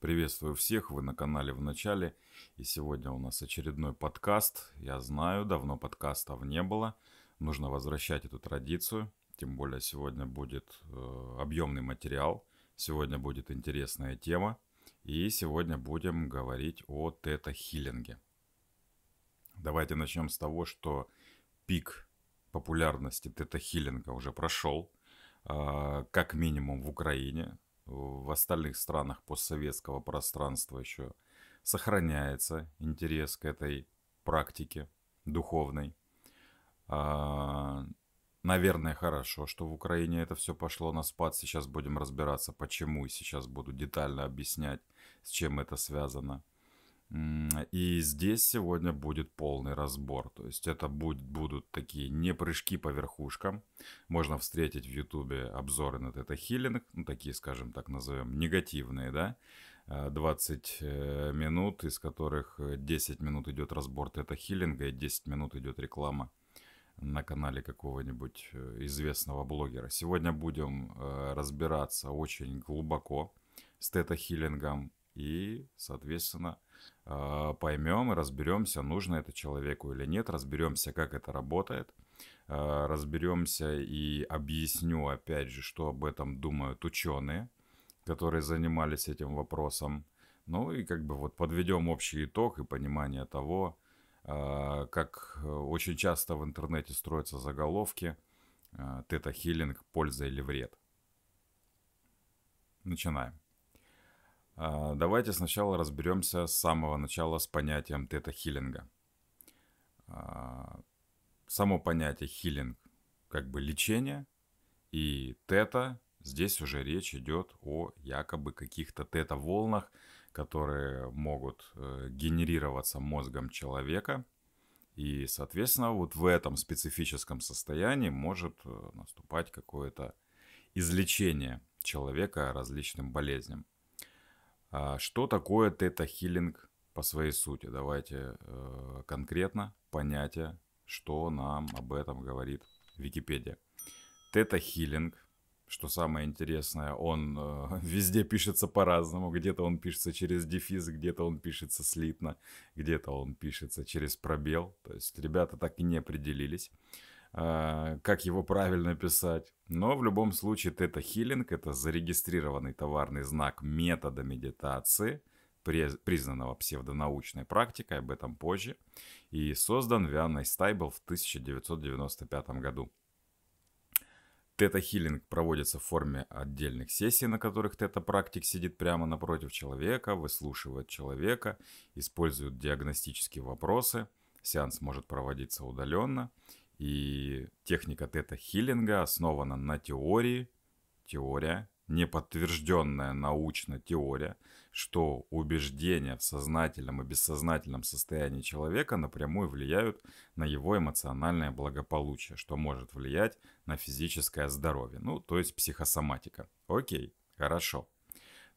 Приветствую всех, вы на канале в начале. И сегодня у нас очередной подкаст. Я знаю, давно подкастов не было. Нужно возвращать эту традицию. Тем более сегодня будет э, объемный материал. Сегодня будет интересная тема. И сегодня будем говорить о тета-хиллинге. Давайте начнем с того, что пик популярности тета-хиллинга уже прошел. Э, как минимум в Украине в остальных странах постсоветского пространства еще сохраняется интерес к этой практике духовной. А, наверное, хорошо, что в Украине это все пошло на спад. Сейчас будем разбираться, почему, и сейчас буду детально объяснять, с чем это связано. И здесь сегодня будет полный разбор. То есть это будь, будут такие не прыжки по верхушкам. Можно встретить в Ютубе обзоры на тета-хиллинг, ну, такие, скажем так, назовем, негативные, да, 20 э, э, минут, из которых 10 минут идет разбор тета-хиллинга и 10 минут идет реклама на канале какого-нибудь э, известного блогера. Сегодня будем разбираться очень глубоко с тета-хиллингом и, соответственно, а, поймем и разберемся, нужно это человеку или нет, разберемся, как это работает, а, разберемся и объясню, опять же, что об этом думают ученые, которые занимались этим вопросом. Ну и как бы вот подведем общий итог и понимание того, а, как э, очень часто в интернете строятся заголовки «Тета-хиллинг. Польза или вред». Начинаем. А, давайте сначала разберемся с самого начала с понятием тета-хиллинга. А, само понятие хиллинг как бы лечение, и тета здесь уже речь идет о якобы каких-то тета-волнах, которые могут э, генерироваться мозгом человека. И, соответственно, вот в этом специфическом состоянии может э, наступать какое-то излечение человека различным болезням. А что такое тета-хиллинг по своей сути? Давайте э, конкретно понятие, что нам об этом говорит Википедия. Тета-хиллинг, что самое интересное, он э, везде пишется по-разному. Где-то он пишется через дефис, где-то он пишется слитно, где-то он пишется через пробел. То есть ребята так и не определились. А, как его правильно писать. Но в любом случае тета-хиллинг – это зарегистрированный товарный знак метода медитации, признанного псевдонаучной практикой, об этом позже, и создан Вианной Стайбл в 1995 году. Тета-хиллинг проводится в форме отдельных сессий, на которых тета-практик сидит прямо напротив человека, выслушивает человека, использует диагностические вопросы. Сеанс может проводиться удаленно – и техника тета-хиллинга основана на теории, теория, неподтвержденная научно теория, что убеждения в сознательном и бессознательном состоянии человека напрямую влияют на его эмоциональное благополучие, что может влиять на физическое здоровье, ну, то есть психосоматика. Окей, хорошо.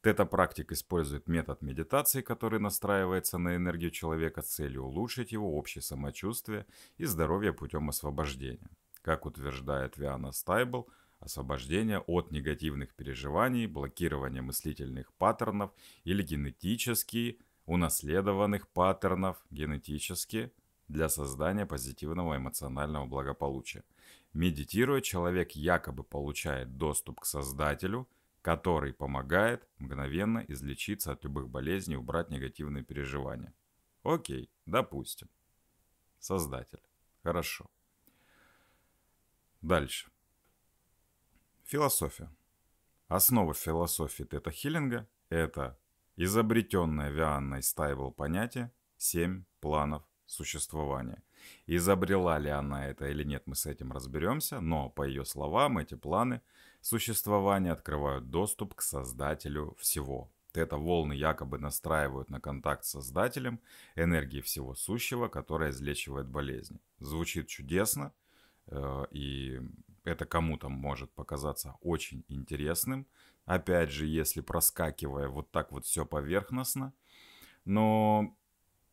Тета-практик использует метод медитации, который настраивается на энергию человека с целью улучшить его общее самочувствие и здоровье путем освобождения. Как утверждает Виана Стайбл, освобождение от негативных переживаний, блокирование мыслительных паттернов или генетически унаследованных паттернов генетически для создания позитивного эмоционального благополучия. Медитируя, человек якобы получает доступ к Создателю – который помогает мгновенно излечиться от любых болезней, убрать негативные переживания. Окей, допустим. Создатель. Хорошо. Дальше. Философия. Основа философии тета-хиллинга – это изобретенное Вианной Стайбл понятие «семь планов существования». Изобрела ли она это или нет, мы с этим разберемся, но, по ее словам, эти планы существования открывают доступ к создателю всего. Это волны якобы настраивают на контакт с создателем энергии всего сущего, которая излечивает болезни. Звучит чудесно, э, и это кому-то может показаться очень интересным. Опять же, если проскакивая вот так вот все поверхностно. Но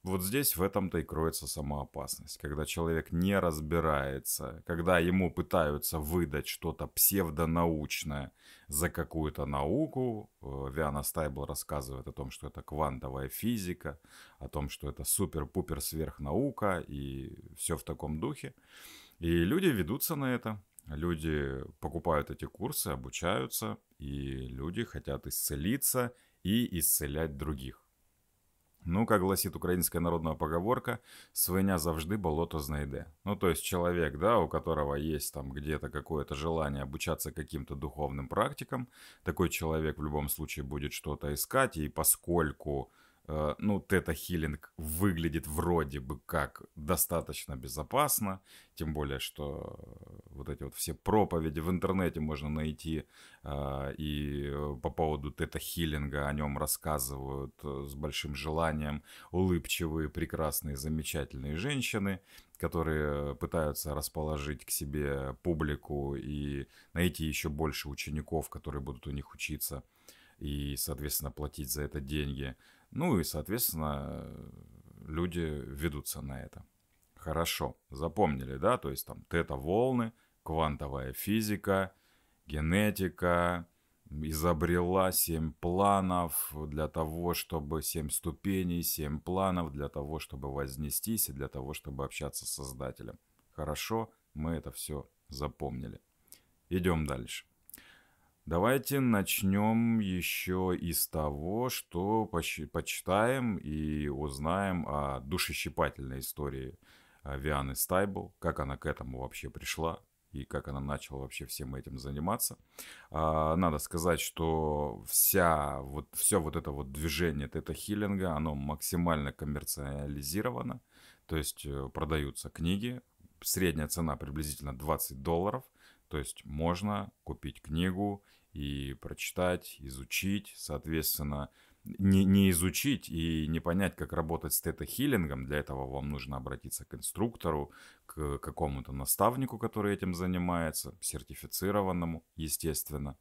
вот здесь в этом-то и кроется сама опасность, когда человек не разбирается, когда ему пытаются выдать что-то псевдонаучное за какую-то науку. Э, Виана Стайбл рассказывает о том, что это квантовая физика, о том, что это супер-пупер сверхнаука и все в таком духе. И люди ведутся на это, люди покупают эти курсы, обучаются, и люди хотят исцелиться и исцелять других. Ну, как гласит украинская народная поговорка, свиня завжди болото знайде. Ну, то есть человек, да, у которого есть там где-то какое-то желание обучаться каким-то духовным практикам, такой человек в любом случае будет что-то искать, и поскольку Э, ну, тета хиллинг выглядит вроде бы как достаточно безопасно, тем более, что вот эти вот все проповеди в интернете можно найти, э, и э, по поводу тета хиллинга о нем рассказывают с большим желанием улыбчивые, прекрасные, замечательные женщины, которые пытаются расположить к себе публику и найти еще больше учеников, которые будут у них учиться и, соответственно, платить за это деньги. Ну и, соответственно, люди ведутся на это. Хорошо, запомнили, да? То есть там тета-волны, квантовая физика, генетика, изобрела семь планов для того, чтобы семь ступеней, семь планов для того, чтобы вознестись и для того, чтобы общаться с Создателем. Хорошо, мы это все запомнили. Идем дальше. Давайте начнем еще из того, что почитаем и узнаем о душещипательной истории э, Вианы Стайбл, как она к этому вообще пришла, и как она начала вообще всем этим заниматься. А, надо сказать, что вся вот все вот это вот движение тета-хиллинга, оно максимально коммерциализировано, то есть э, продаются книги, средняя цена приблизительно 20 долларов, то есть можно купить книгу и прочитать, изучить, соответственно, не, не изучить и не понять, как работать с тета-хиллингом, для этого вам нужно обратиться к инструктору, к какому-то наставнику, который этим занимается, сертифицированному, естественно,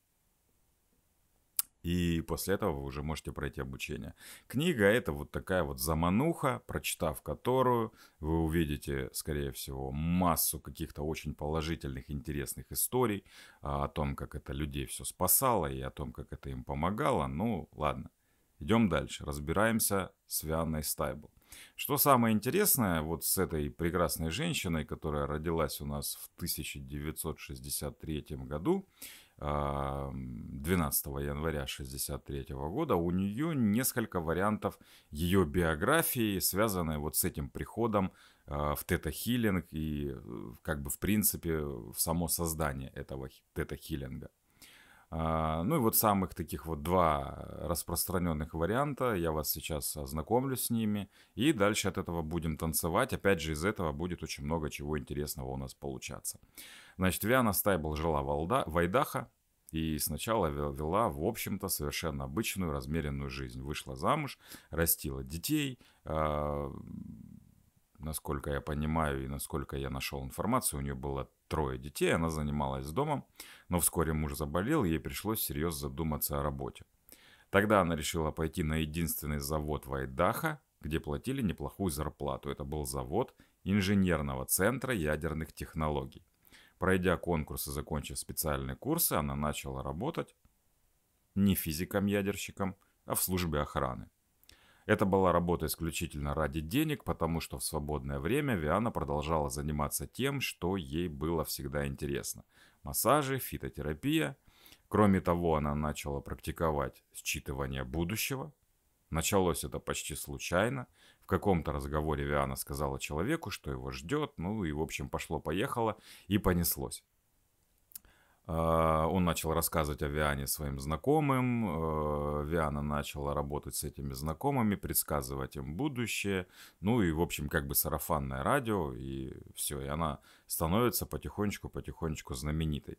и после этого вы уже можете пройти обучение. Книга это вот такая вот замануха, прочитав которую, вы увидите, скорее всего, массу каких-то очень положительных, интересных историй а, о том, как это людей все спасало и о том, как это им помогало. Ну, ладно. Идем дальше. Разбираемся с Вианной Стайбл. Что самое интересное, вот с этой прекрасной женщиной, которая родилась у нас в 1963 году, 12 а, января 1963 года, у нее несколько вариантов ее биографии, связанные вот с этим приходом а, в тета-хиллинг и э, как бы в принципе в само создание этого тета-хиллинга. А, ну и вот самых таких вот два распространенных варианта. Я вас сейчас ознакомлю с ними. И дальше от этого будем танцевать. Опять же, из этого будет очень много чего интересного у нас получаться. Значит, Виана Стайбл жила в Вайдаха. И сначала вела, в общем-то, совершенно обычную, размеренную жизнь. Вышла замуж, растила детей, а, насколько я понимаю и насколько я нашел информацию, у нее было трое детей, она занималась домом, но вскоре муж заболел, и ей пришлось серьезно задуматься о работе. Тогда она решила пойти на единственный завод Вайдаха, где платили неплохую зарплату. Это был завод инженерного центра ядерных технологий. Пройдя конкурс и закончив специальные курсы, она начала работать не физиком-ядерщиком, а в службе охраны. Это была работа исключительно ради денег, потому что в свободное время Виана продолжала заниматься тем, что ей было всегда интересно. Массажи, фитотерапия. Кроме того, она начала практиковать считывание будущего. Началось это почти случайно. В каком-то разговоре Виана сказала человеку, что его ждет, ну и в общем пошло-поехало и понеслось. А, он начал рассказывать о Виане своим знакомым, а, Виана начала работать с этими знакомыми, предсказывать им будущее, ну и, в общем, как бы сарафанное радио, и все, и она становится потихонечку-потихонечку знаменитой.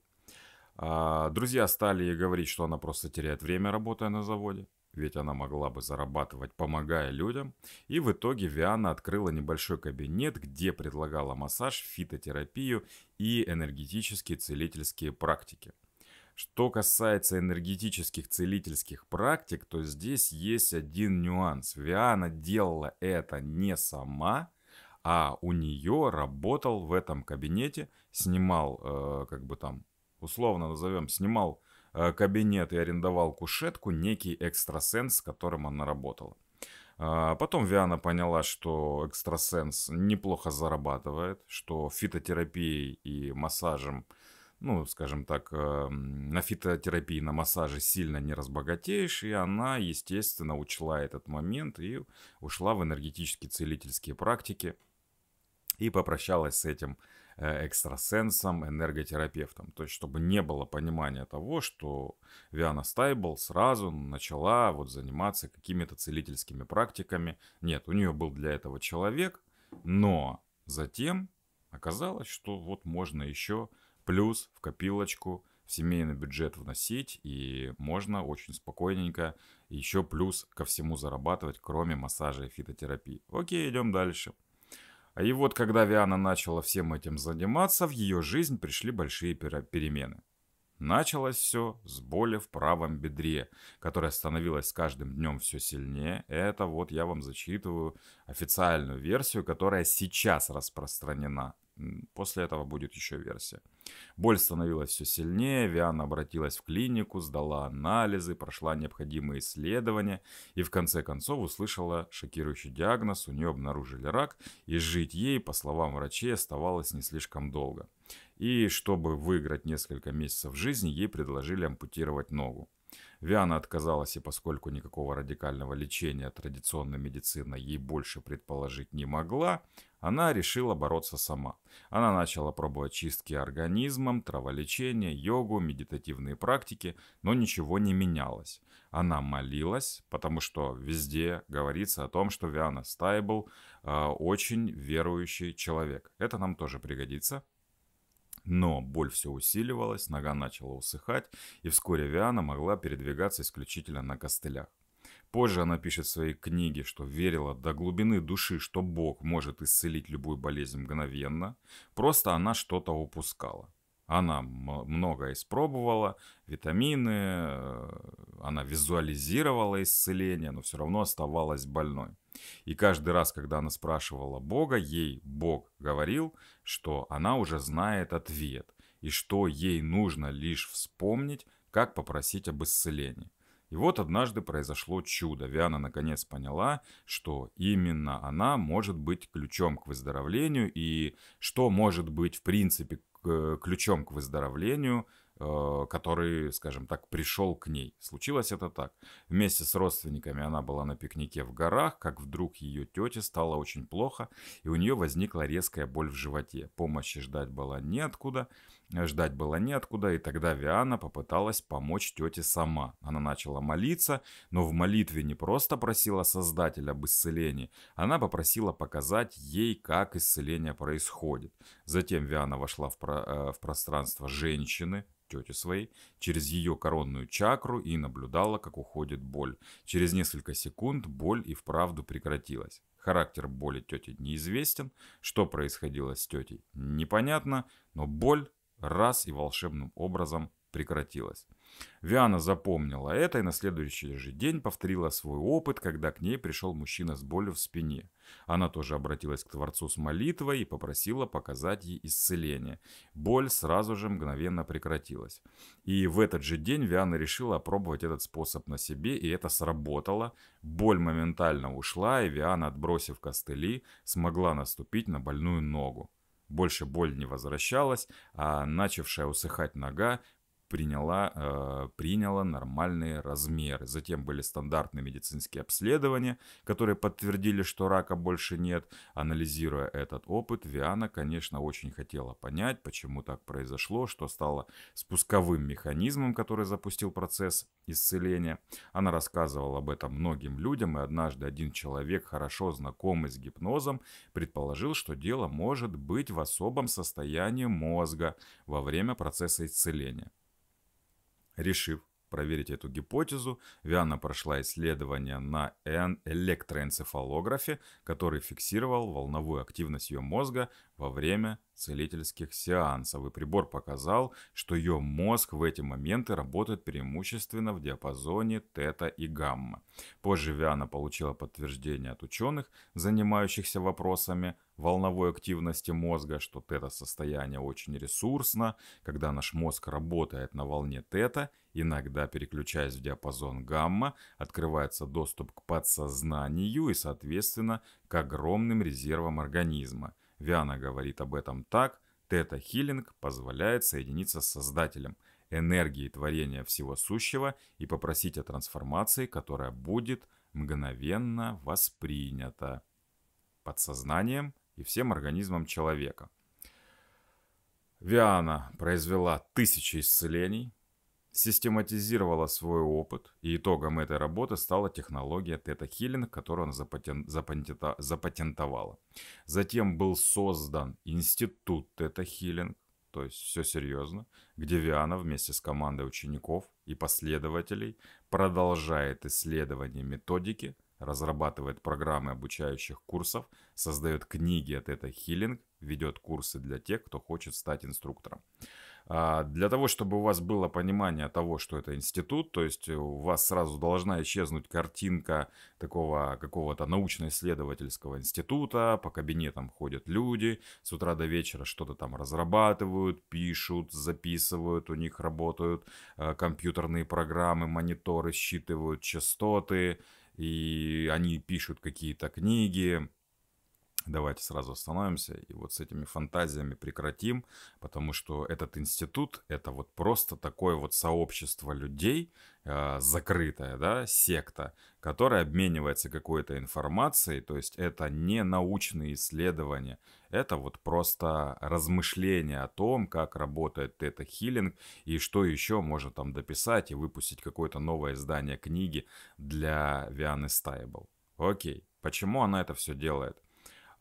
А, друзья стали ей говорить, что она просто теряет время, работая на заводе ведь она могла бы зарабатывать, помогая людям. И в итоге Виана открыла небольшой кабинет, где предлагала массаж, фитотерапию и энергетические целительские практики. Что касается энергетических целительских практик, то здесь есть один нюанс. Виана делала это не сама, а у нее работал в этом кабинете, снимал, э, как бы там, условно назовем, снимал Э, кабинет и арендовал кушетку некий экстрасенс, с которым она работала. А, потом Виана поняла, что экстрасенс неплохо зарабатывает, что фитотерапией и массажем, ну, скажем так, э, на фитотерапии, на массаже сильно не разбогатеешь, и она, естественно, учла этот момент и ушла в энергетические целительские практики и попрощалась с этим Э, экстрасенсом, энерготерапевтом. То есть, чтобы не было понимания того, что Виана Стайбл сразу начала вот заниматься какими-то целительскими практиками. Нет, у нее был для этого человек, но затем оказалось, что вот можно еще плюс в копилочку в семейный бюджет вносить, и можно очень спокойненько еще плюс ко всему зарабатывать, кроме массажа и фитотерапии. Окей, идем дальше. А и вот когда Виана начала всем этим заниматься, в ее жизнь пришли большие перемены. Началось все с боли в правом бедре, которая становилась с каждым днем все сильнее. Это вот я вам зачитываю официальную версию, которая сейчас распространена. После этого будет еще версия. Боль становилась все сильнее, Виана обратилась в клинику, сдала анализы, прошла необходимые исследования и в конце концов услышала шокирующий диагноз, у нее обнаружили рак, и жить ей, по словам врачей, оставалось не слишком долго. И чтобы выиграть несколько месяцев жизни, ей предложили ампутировать ногу. Виана отказалась, и поскольку никакого радикального лечения традиционной медицина ей больше предположить не могла, она решила бороться сама. Она начала пробовать чистки организмом, траволечение, йогу, медитативные практики, но ничего не менялось. Она молилась, потому что везде говорится о том, что Виана Стайбл э, очень верующий человек. Это нам тоже пригодится. Но боль все усиливалась, нога начала усыхать, и вскоре Виана могла передвигаться исключительно на костылях. Позже она пишет в своей книге, что верила до глубины души, что Бог может исцелить любую болезнь мгновенно, просто она что-то упускала. Она много испробовала, витамины, э, она визуализировала исцеление, но все равно оставалась больной. И каждый раз, когда она спрашивала Бога, ей Бог говорил, что она уже знает ответ и что ей нужно лишь вспомнить, как попросить об исцелении. И вот однажды произошло чудо. Виана наконец поняла, что именно она может быть ключом к выздоровлению и что может быть в принципе э, ключом к выздоровлению, э, который, скажем так, пришел к ней. Случилось это так. Вместе с родственниками она была на пикнике в горах, как вдруг ее тете стало очень плохо, и у нее возникла резкая боль в животе. Помощи ждать было неоткуда, Ждать было неоткуда, и тогда Виана попыталась помочь тете сама. Она начала молиться, но в молитве не просто просила Создателя об исцелении, она попросила показать ей, как исцеление происходит. Затем Виана вошла в, про, э, в пространство женщины, тети своей, через ее коронную чакру и наблюдала, как уходит боль. Через несколько секунд боль и вправду прекратилась. Характер боли тети неизвестен, что происходило с тетей непонятно, но боль раз и волшебным образом прекратилась. Виана запомнила это и на следующий же день повторила свой опыт, когда к ней пришел мужчина с болью в спине. Она тоже обратилась к Творцу с молитвой и попросила показать ей исцеление. Боль сразу же мгновенно прекратилась. И в этот же день Виана решила опробовать этот способ на себе, и это сработало. Боль моментально ушла, и Виана, отбросив костыли, смогла наступить на больную ногу больше боль не возвращалась, а начавшая усыхать нога приняла, э, приняла нормальные размеры. Затем были стандартные медицинские обследования, которые подтвердили, что рака больше нет. Анализируя этот опыт, Виана, конечно, очень хотела понять, почему так произошло, что стало спусковым механизмом, который запустил процесс исцеления. Она рассказывала об этом многим людям, и однажды один человек, хорошо знакомый с гипнозом, предположил, что дело может быть в особом состоянии мозга во время процесса исцеления. Решив проверить эту гипотезу, Виана прошла исследование на электроэнцефалографе, который фиксировал волновую активность ее мозга во время целительских сеансов, и прибор показал, что ее мозг в эти моменты работает преимущественно в диапазоне тета и гамма. Позже Виана получила подтверждение от ученых, занимающихся вопросами волновой активности мозга, что тета-состояние очень ресурсно, когда наш мозг работает на волне тета, иногда переключаясь в диапазон гамма, открывается доступ к подсознанию и, соответственно, к огромным резервам организма. Виана говорит об этом так, тета-хиллинг позволяет соединиться с Создателем, энергией творения всего сущего и попросить о трансформации, которая будет мгновенно воспринята подсознанием и всем организмом человека. Виана произвела тысячи исцелений, систематизировала свой опыт, и итогом этой работы стала технология Theta Healing, которую она запатентовала. Затем был создан институт Theta Healing, то есть все серьезно, где Виана вместе с командой учеников и последователей продолжает исследование методики, разрабатывает программы обучающих курсов, создает книги от Theta Healing, ведет курсы для тех, кто хочет стать инструктором. А, для того, чтобы у вас было понимание того, что это институт, то есть э, у вас сразу должна исчезнуть картинка такого какого-то научно-исследовательского института, по кабинетам ходят люди, с утра до вечера что-то там разрабатывают, пишут, записывают, у них работают э, компьютерные программы, мониторы считывают частоты, и они пишут какие-то книги, давайте сразу остановимся и вот с этими фантазиями прекратим, потому что этот институт — это вот просто такое вот сообщество людей, а, закрытая, да, секта, которая обменивается какой-то информацией, то есть это не научные исследования, это вот просто размышление о том, как работает это хилинг и что еще можно там дописать и выпустить какое-то новое издание книги для Вианы Стайбл. Окей, почему она это все делает?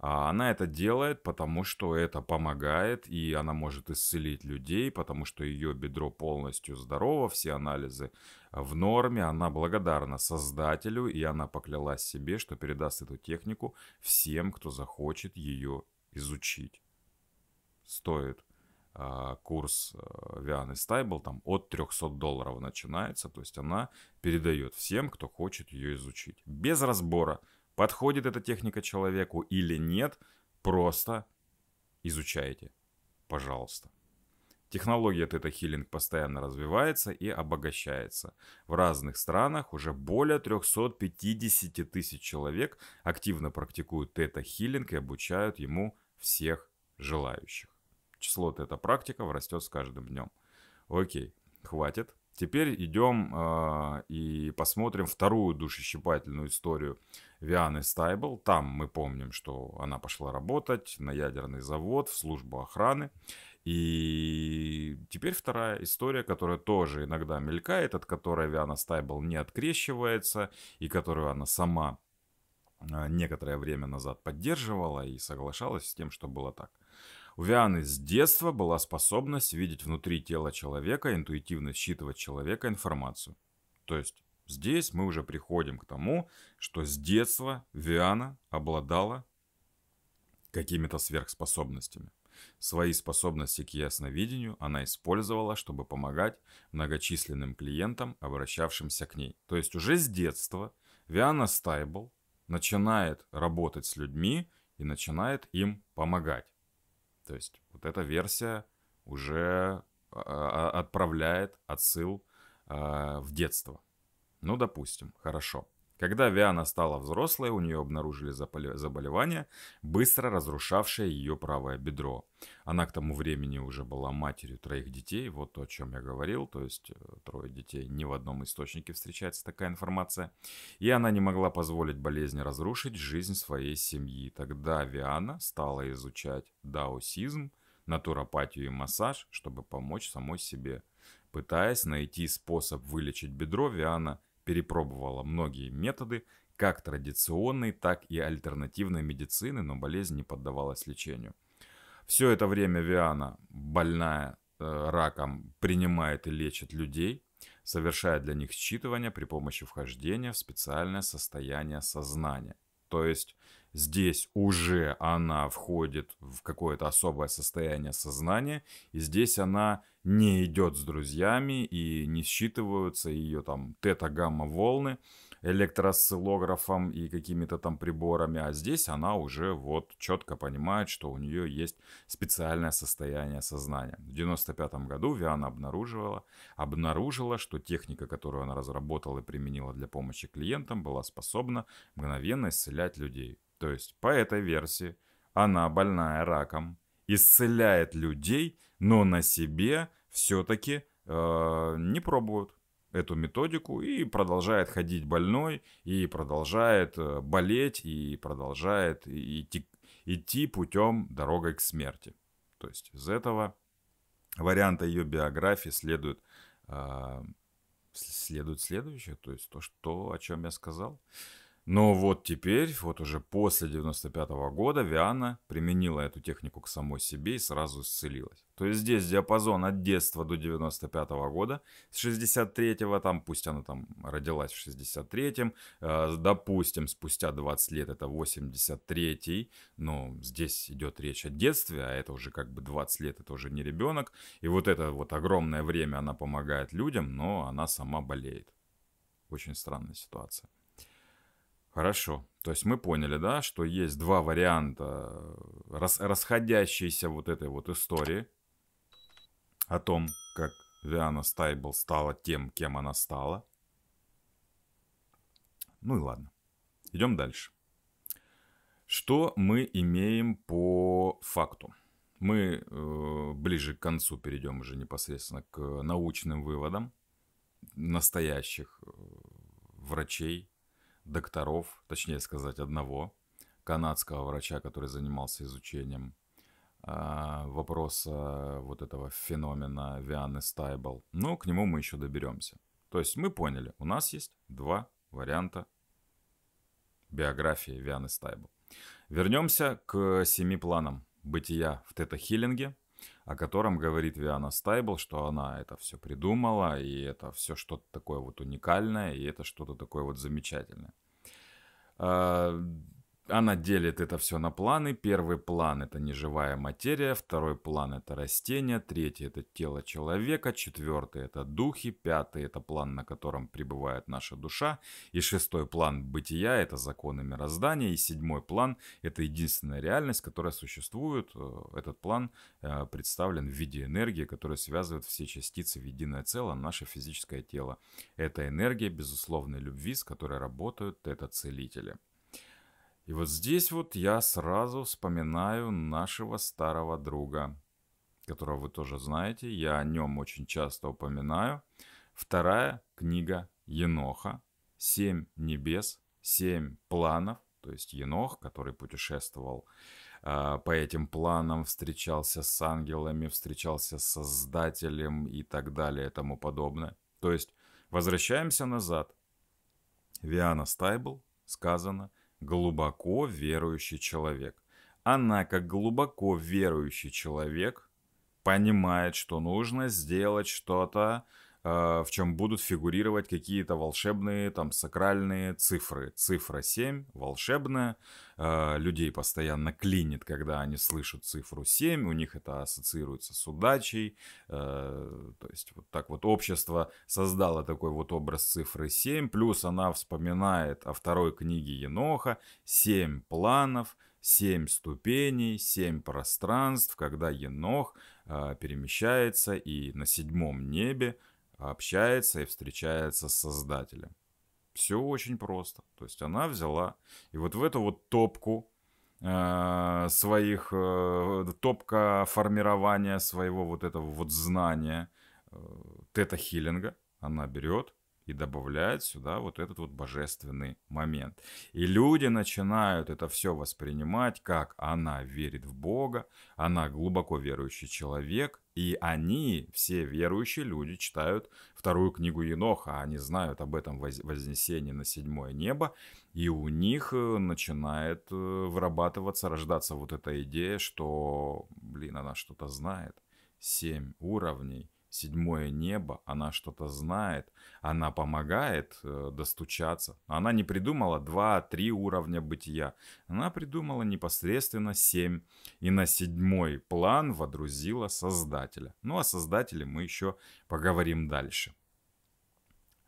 А она это делает, потому что это помогает, и она может исцелить людей, потому что ее бедро полностью здорово, все анализы в норме, она благодарна создателю, и она поклялась себе, что передаст эту технику всем, кто захочет ее изучить. Стоит а, курс э, Вианы Стайбл там от 300 долларов начинается, то есть она передает всем, кто хочет ее изучить. Без разбора, Подходит эта техника человеку или нет, просто изучайте, пожалуйста. Технология Theta Healing постоянно развивается и обогащается. В разных странах уже более 350 тысяч человек активно практикуют Theta Healing и обучают ему всех желающих. Число Theta практиков растет с каждым днем. Окей, хватит. Теперь идем э, и посмотрим вторую душещипательную историю Вианы Стайбл. Там мы помним, что она пошла работать на ядерный завод, в службу охраны. И теперь вторая история, которая тоже иногда мелькает, от которой Виана Стайбл не открещивается, и которую она сама а, некоторое время назад поддерживала и соглашалась с тем, что было так. У Вианы с детства была способность видеть внутри тела человека, интуитивно считывать человека информацию. То есть здесь мы уже приходим к тому, что с детства Виана обладала какими-то сверхспособностями. Свои способности к ясновидению она использовала, чтобы помогать многочисленным клиентам, обращавшимся к ней. То есть уже с детства Виана Стайбл начинает работать с людьми и начинает им помогать. То есть вот эта версия уже а, а, отправляет отсыл а, в детство. Ну, допустим, хорошо. Когда Виана стала взрослой, у нее обнаружили заболевание, быстро разрушавшее ее правое бедро. Она к тому времени уже была матерью троих детей, вот то, о чем я говорил, то есть э, трое детей, ни в одном источнике встречается такая информация. И она не могла позволить болезни разрушить жизнь своей семьи. Тогда Виана стала изучать даосизм, натуропатию и массаж, чтобы помочь самой себе. Пытаясь найти способ вылечить бедро, Виана – перепробовала многие методы, как традиционной, так и альтернативной медицины, но болезнь не поддавалась лечению. Все это время Виана, больная э, раком, принимает и лечит людей, совершая для них считывание при помощи вхождения в специальное состояние сознания. То есть Здесь уже она входит в какое-то особое состояние сознания, и здесь она не идет с друзьями и не считываются ее там тета-гамма-волны электроосциллографом и какими-то там приборами, а здесь она уже вот четко понимает, что у нее есть специальное состояние сознания. В 95 году Виана обнаруживала, обнаружила, что техника, которую она разработала и применила для помощи клиентам, была способна мгновенно исцелять людей то есть по этой версии, она больная раком, исцеляет людей, но на себе все-таки э, не пробуют эту методику и продолжает ходить больной, и продолжает э, болеть, и продолжает идти, идти путем дорогой к смерти. То есть из этого варианта ее биографии следует, э, следует следующее, то есть то, что, о чем я сказал. Но вот теперь, вот уже после 95 -го года, Виана применила эту технику к самой себе и сразу исцелилась. То есть здесь диапазон от детства до 95 -го года, с 63-го, там, пусть она там родилась в 63-м, э, допустим, спустя 20 лет это 83-й, но здесь идет речь о детстве, а это уже как бы 20 лет, это уже не ребенок, и вот это вот огромное время она помогает людям, но она сама болеет. Очень странная ситуация. Хорошо. То есть мы поняли, да, что есть два варианта э, рас расходящейся вот этой вот истории о том, как Виана Стайбл стала тем, кем она стала. Ну и ладно. Идем дальше. Что мы имеем по факту? Мы э, ближе к концу перейдем уже непосредственно к научным выводам настоящих э, врачей, докторов, точнее сказать, одного канадского врача, который занимался изучением а, вопроса вот этого феномена Вианы Стайбл. Но ну, к нему мы еще доберемся. То есть мы поняли, у нас есть два варианта биографии Вианы Стайбл. Вернемся к семи планам бытия в тета-хиллинге – о котором говорит Виана Стайбл, что она это все придумала, и это все что-то такое вот уникальное, и это что-то такое вот замечательное. А, она делит это все на планы. Первый план – это неживая материя, второй план – это растения, третий – это тело человека, четвертый – это духи, пятый – это план, на котором пребывает наша душа, и шестой план бытия – это законы мироздания, и седьмой план – это единственная реальность, которая существует. Э, этот план э, представлен в виде энергии, которая связывает все частицы в единое целое, наше физическое тело. Это энергия безусловной любви, с которой работают это целители. И вот здесь вот я сразу вспоминаю нашего старого друга, которого вы тоже знаете. Я о нем очень часто упоминаю. Вторая книга Еноха. Семь небес, семь планов. То есть Енох, который путешествовал э, по этим планам, встречался с ангелами, встречался с Создателем и так далее и тому подобное. То есть возвращаемся назад. Виана Стайбл сказано – глубоко верующий человек. Она, как глубоко верующий человек, понимает, что нужно сделать что-то, Э, в чем будут фигурировать какие-то волшебные, там, сакральные цифры. Цифра 7 волшебная, э, людей постоянно клинит, когда они слышат цифру 7, у них это ассоциируется с удачей, э, то есть вот так вот общество создало такой вот образ цифры 7, плюс она вспоминает о второй книге Еноха, 7 планов, семь ступеней, семь пространств, когда Енох перемещается и на седьмом небе общается и встречается с создателем. Все очень просто. То есть она взяла и вот в эту вот топку э, своих, э, топка формирования своего вот этого вот знания э, тета-хиллинга она берет и добавляет сюда вот этот вот божественный момент. И люди начинают это все воспринимать, как она верит в Бога, она глубоко верующий человек, и они, все верующие люди, читают вторую книгу Еноха, они знают об этом вознесении на седьмое небо, и у них э, начинает э, вырабатываться, рождаться вот эта идея, что, блин, она что-то знает, семь уровней – седьмое небо, она что-то знает, она помогает э, достучаться. Она не придумала 2-3 уровня бытия, она придумала непосредственно 7 и на седьмой план водрузила Создателя. Ну, о Создателе мы еще поговорим дальше.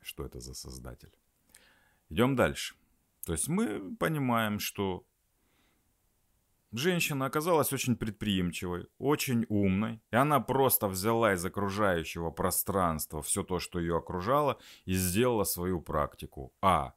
Что это за Создатель? Идем дальше. То есть мы понимаем, что Женщина оказалась очень предприимчивой, очень умной, и она просто взяла из окружающего пространства все то, что ее окружало, и сделала свою практику. А.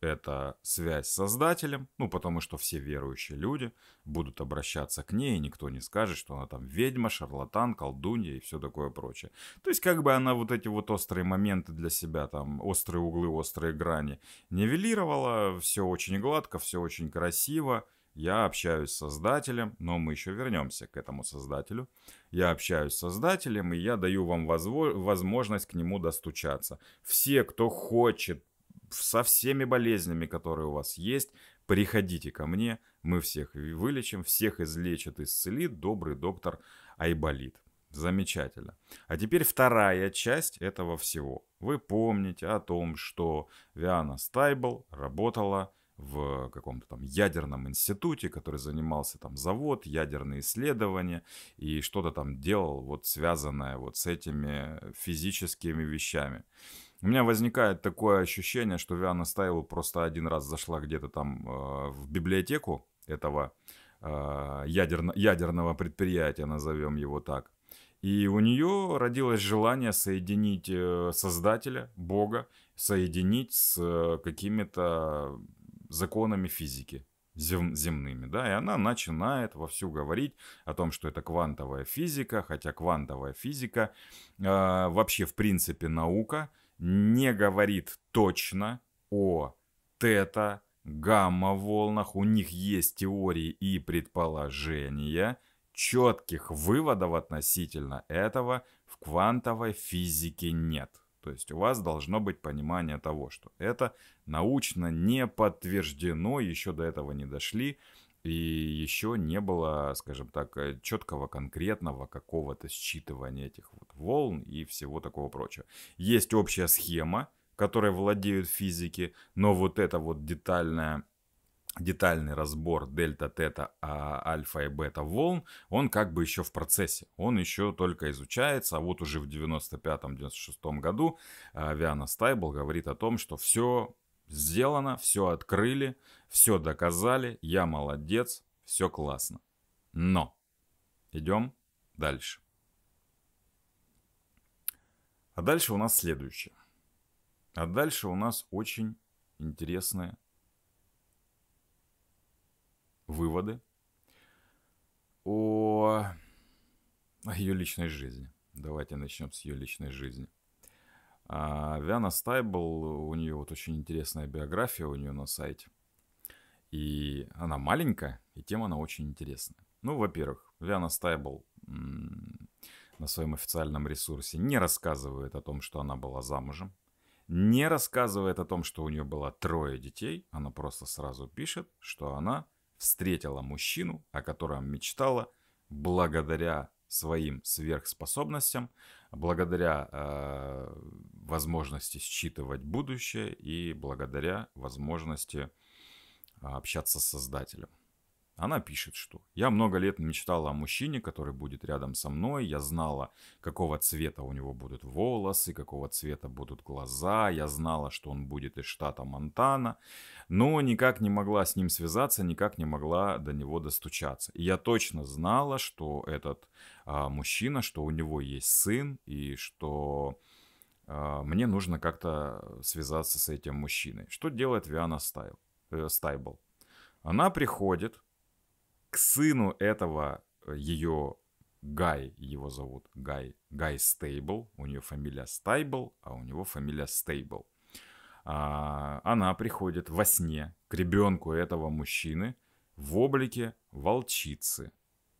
Это связь с Создателем, ну потому что все верующие люди будут обращаться к ней, и никто не скажет, что она там ведьма, шарлатан, колдунья и все такое прочее. То есть как бы она вот эти вот острые моменты для себя, там острые углы, острые грани нивелировала, все очень гладко, все очень красиво, я общаюсь с создателем, но мы еще вернемся к этому создателю. Я общаюсь с создателем, и я даю вам возможность к нему достучаться. Все, кто хочет, со всеми болезнями, которые у вас есть, приходите ко мне, мы всех вылечим, всех излечит, исцелит добрый доктор Айболит. Замечательно. А теперь вторая часть этого всего. Вы помните о том, что Виана Стайбл работала в каком-то там ядерном институте, который занимался там завод, ядерные исследования и что-то там делал, вот связанное вот с этими физическими вещами. У меня возникает такое ощущение, что Виана Стайл просто один раз зашла где-то там э, в библиотеку этого э, ядерно- ядерного предприятия, назовем его так. И у нее родилось желание соединить э, Создателя, Бога, соединить с э, какими-то законами физики зем, земными, да, и она начинает вовсю говорить о том, что это квантовая физика, хотя квантовая физика э, вообще в принципе наука не говорит точно о тета, гамма волнах, у них есть теории и предположения, четких выводов относительно этого в квантовой физике нет. То есть у вас должно быть понимание того, что это научно не подтверждено, еще до этого не дошли, и еще не было, скажем так, э, четкого, конкретного какого-то считывания этих вот волн и всего такого прочего. Есть общая схема, которой владеют физики, но вот это вот детальное детальный разбор дельта, тета, а, альфа и бета волн, он как бы еще в процессе, он еще только изучается, а вот уже в 95-96 году а, Виана Стайбл говорит о том, что все сделано, все открыли, все доказали, я молодец, все классно. Но идем дальше. А дальше у нас следующее. А дальше у нас очень интересная выводы о, о ее личной жизни. Давайте начнем с ее личной жизни. А, Виана Стайбл, у нее вот очень интересная биография у нее на сайте. И она маленькая, и тема она очень интересная. Ну, во-первых, Виана Стайбл на своем официальном ресурсе не рассказывает о том, что она была замужем, не рассказывает о том, что у нее было трое детей, она просто сразу пишет, что она встретила мужчину, о котором мечтала, благодаря своим сверхспособностям, благодаря э, возможности считывать будущее и благодаря возможности э, общаться с создателем. Она пишет, что «Я много лет мечтала о мужчине, который будет рядом со мной. Я знала, какого цвета у него будут волосы, какого цвета будут глаза. Я знала, что он будет из штата Монтана, но никак не могла с ним связаться, никак не могла до него достучаться. И я точно знала, что этот а, мужчина, что у него есть сын и что а, мне нужно как-то связаться с этим мужчиной». Что делает Виана Стайл, э, Стайбл? Она приходит к сыну этого э, ее Гай, его зовут Гай, Гай Стейбл, у нее фамилия Стайбл, а у него фамилия Стейбл. А, она приходит во сне к ребенку этого мужчины в облике волчицы,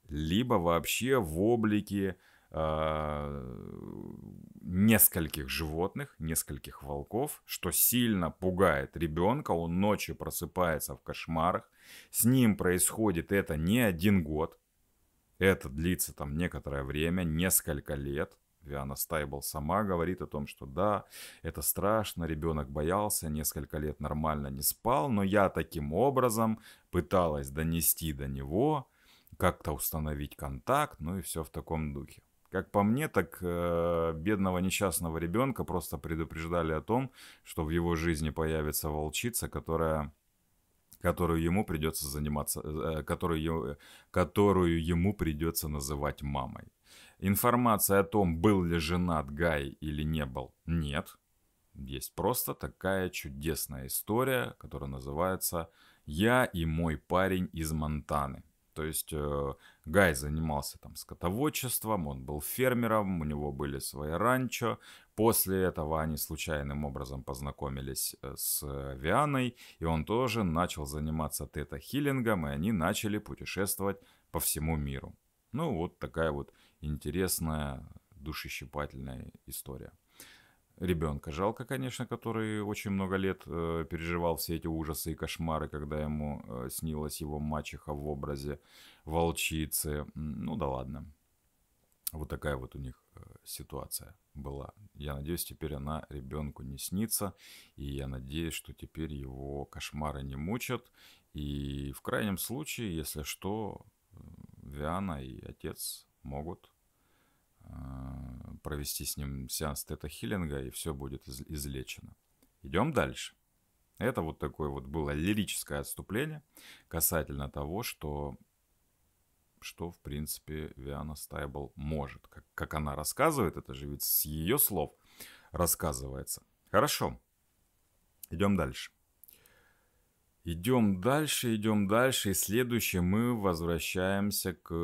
либо вообще в облике э, нескольких животных, нескольких волков, что сильно пугает ребенка. Он ночью просыпается в кошмарах, с ним происходит это не один год. Это длится там некоторое время, несколько лет. Виана Стайбл сама говорит о том, что да, это страшно, ребенок боялся, несколько лет нормально не спал, но я таким образом пыталась донести до него, как-то установить контакт, ну и все в таком духе. Как по мне, так э, бедного несчастного ребенка просто предупреждали о том, что в его жизни появится волчица, которая которую ему придется заниматься, э, которую, э, которую ему придется называть мамой. Информация о том, был ли женат Гай или не был, нет. Есть просто такая чудесная история, которая называется «Я и мой парень из Монтаны». То есть э, Гай занимался там скотоводчеством, он был фермером, у него были свои ранчо. После этого они случайным образом познакомились э, с э, Вианой, и он тоже начал заниматься тета-хиллингом, и они начали путешествовать по всему миру. Ну, вот такая вот интересная, душещипательная история ребенка. Жалко, конечно, который очень много лет э, переживал все эти ужасы и кошмары, когда ему э, снилась его мачеха в образе волчицы. Ну да ладно. Вот такая вот у них э, ситуация была. Я надеюсь, теперь она ребенку не снится. И я надеюсь, что теперь его кошмары не мучат. И в крайнем случае, если что, э, Виана и отец могут провести с ним сеанс тета-хиллинга, и все будет из- излечено. Идем дальше. Это вот такое вот было лирическое отступление касательно того, что, что в принципе, Виана Стайбл может. Как, как она рассказывает, это же ведь с ее слов рассказывается. Хорошо, идем дальше. Идем дальше, идем дальше. И следующее мы возвращаемся к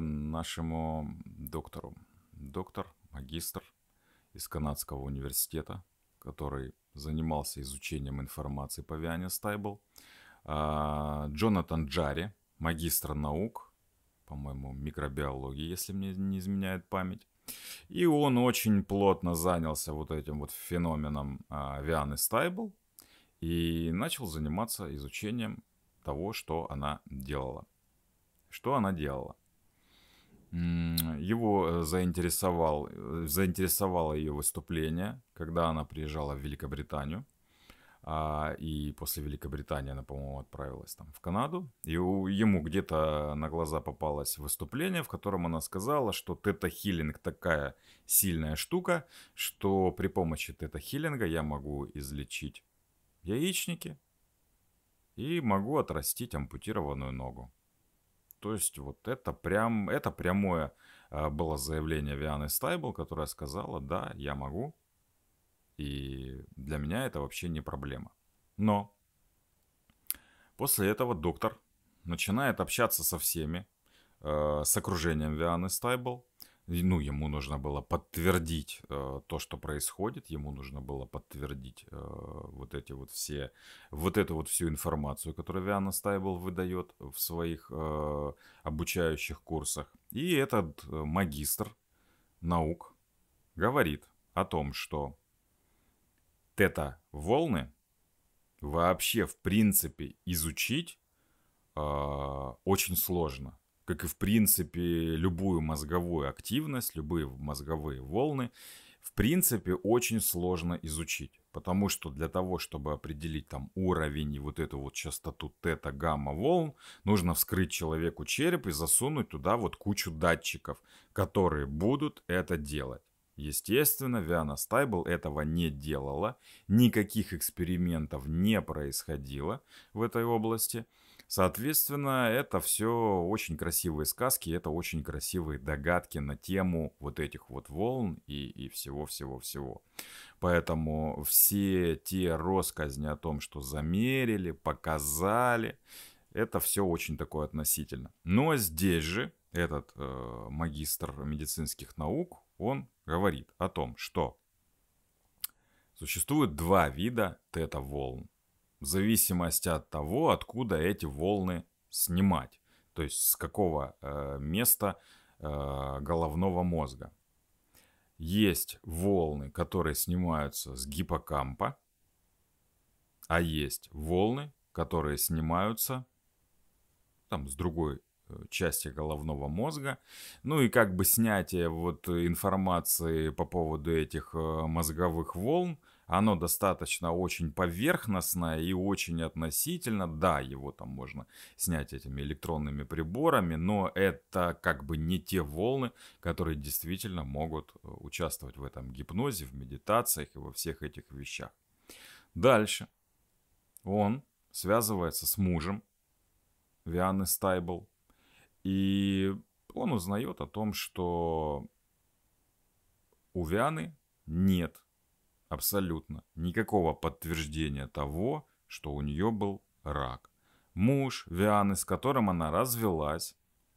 нашему доктору доктор, магистр из Канадского университета, который занимался изучением информации по Виане Стайбл. А, Джонатан Джарри, магистр наук, по-моему, микробиологии, если мне не изменяет память. И он очень плотно занялся вот этим вот феноменом а, Вианы Стайбл и начал заниматься изучением того, что она делала. Что она делала? его э, заинтересовал, э, заинтересовало ее выступление, когда она приезжала в Великобританию. А, и после Великобритании она, по-моему, отправилась там в Канаду. И у, ему где-то на глаза попалось выступление, в котором она сказала, что тета-хиллинг такая сильная штука, что при помощи тета-хиллинга я могу излечить яичники и могу отрастить ампутированную ногу. То есть вот это прям, это прямое а, было заявление Вианы Стайбл, которая сказала, да, я могу, и для меня это вообще не проблема. Но после этого доктор начинает общаться со всеми, э, с окружением Вианы Стайбл, ну, ему нужно было подтвердить э, то, что происходит, ему нужно было подтвердить э, вот эти вот все, вот эту вот всю информацию, которую Виана Стайбл выдает в своих э, обучающих курсах. И этот э, магистр наук говорит о том, что тета-волны вообще в принципе изучить э, очень сложно как и в принципе любую мозговую активность, любые мозговые волны, в принципе очень сложно изучить. Потому что для того, чтобы определить там уровень и вот эту вот частоту тета гамма волн, нужно вскрыть человеку череп и засунуть туда вот кучу датчиков, которые будут это делать. Естественно, Виана Стайбл этого не делала, никаких экспериментов не происходило в этой области – Соответственно, это все очень красивые сказки, это очень красивые догадки на тему вот этих вот волн и всего-всего-всего. Поэтому все те россказни о том, что замерили, показали, это все очень такое относительно. Но здесь же этот э, магистр медицинских наук, он говорит о том, что существует два вида тета-волн в зависимости от того, откуда эти волны снимать, то есть с какого э, места э, головного мозга. Есть волны, которые снимаются с гиппокампа, а есть волны, которые снимаются там с другой э, части головного мозга. Ну и как бы снятие вот информации по поводу этих э, мозговых волн оно достаточно очень поверхностное и очень относительно. Да, его там можно снять этими электронными приборами, но это как бы не те волны, которые действительно могут э, участвовать в этом гипнозе, в медитациях и во всех этих вещах. Дальше. Он связывается с мужем Вианы Стайбл. И он узнает о том, что у Вианы нет абсолютно никакого подтверждения того, что у нее был рак. Муж Вианы, с которым она развелась,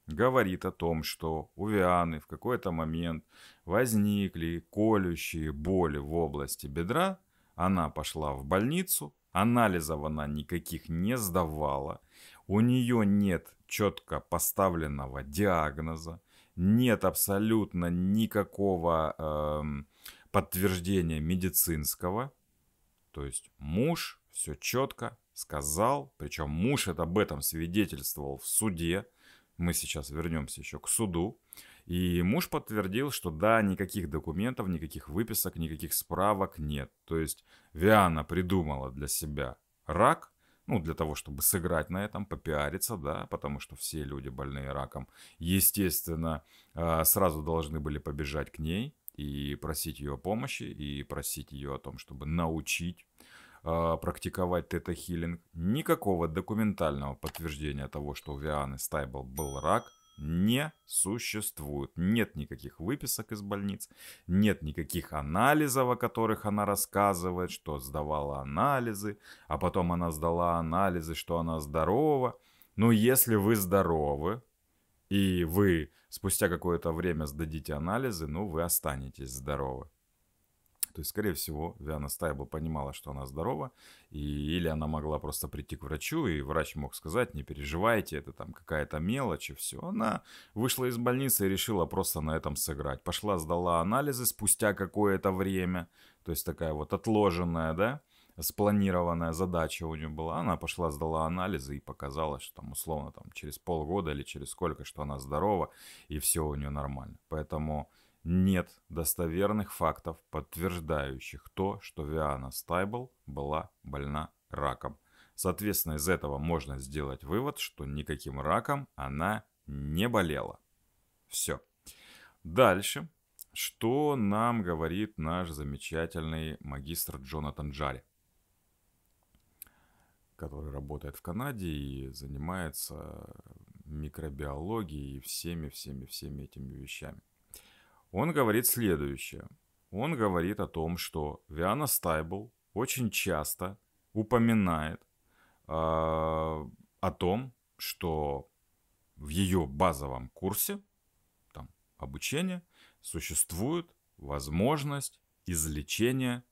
говорит о том, что у Вианы в какой-то момент возникли колющие боли в области бедра, она пошла в больницу, анализов она никаких не сдавала, у нее нет четко поставленного диагноза, нет абсолютно никакого... Э, подтверждение медицинского, то есть муж все четко сказал, причем муж это об этом свидетельствовал в суде, мы сейчас вернемся еще к суду, и муж подтвердил, что да, никаких документов, никаких выписок, никаких справок нет. То есть Виана придумала для себя рак, ну, для того, чтобы сыграть на этом, попиариться, да, потому что все люди, больные раком, естественно, а, сразу должны были побежать к ней, и просить ее о помощи, и просить ее о том, чтобы научить а, практиковать тета-хиллинг. Никакого документального подтверждения того, что у Вианы Стайбл был рак, не существует. Нет никаких выписок из больниц, нет никаких анализов, о которых она рассказывает, что сдавала анализы, а потом она сдала анализы, что она здорова. Но ну, если вы здоровы, и вы спустя какое-то время сдадите анализы, ну, вы останетесь здоровы. То есть, скорее всего, Виана Стайбл понимала, что она здорова, и, или она могла просто прийти к врачу, и врач мог сказать, не переживайте, это там какая-то мелочь, и все. Она вышла из больницы и решила просто на этом сыграть. Пошла, сдала анализы спустя какое-то время, то есть такая вот отложенная, да, спланированная задача у нее была. Она пошла, сдала анализы и показала, что там условно там, через полгода или через сколько, что она здорова и все у нее нормально. Поэтому нет достоверных фактов, подтверждающих то, что Виана Стайбл была больна раком. Соответственно, из этого можно сделать вывод, что никаким раком она не болела. Все. Дальше. Что нам говорит наш замечательный магистр Джонатан Джарри? который работает в Канаде и занимается микробиологией и всеми-всеми-всеми этими вещами. Он говорит следующее. Он говорит о том, что Виана Стайбл очень часто упоминает э, о том, что в ее базовом курсе там, обучения существует возможность излечения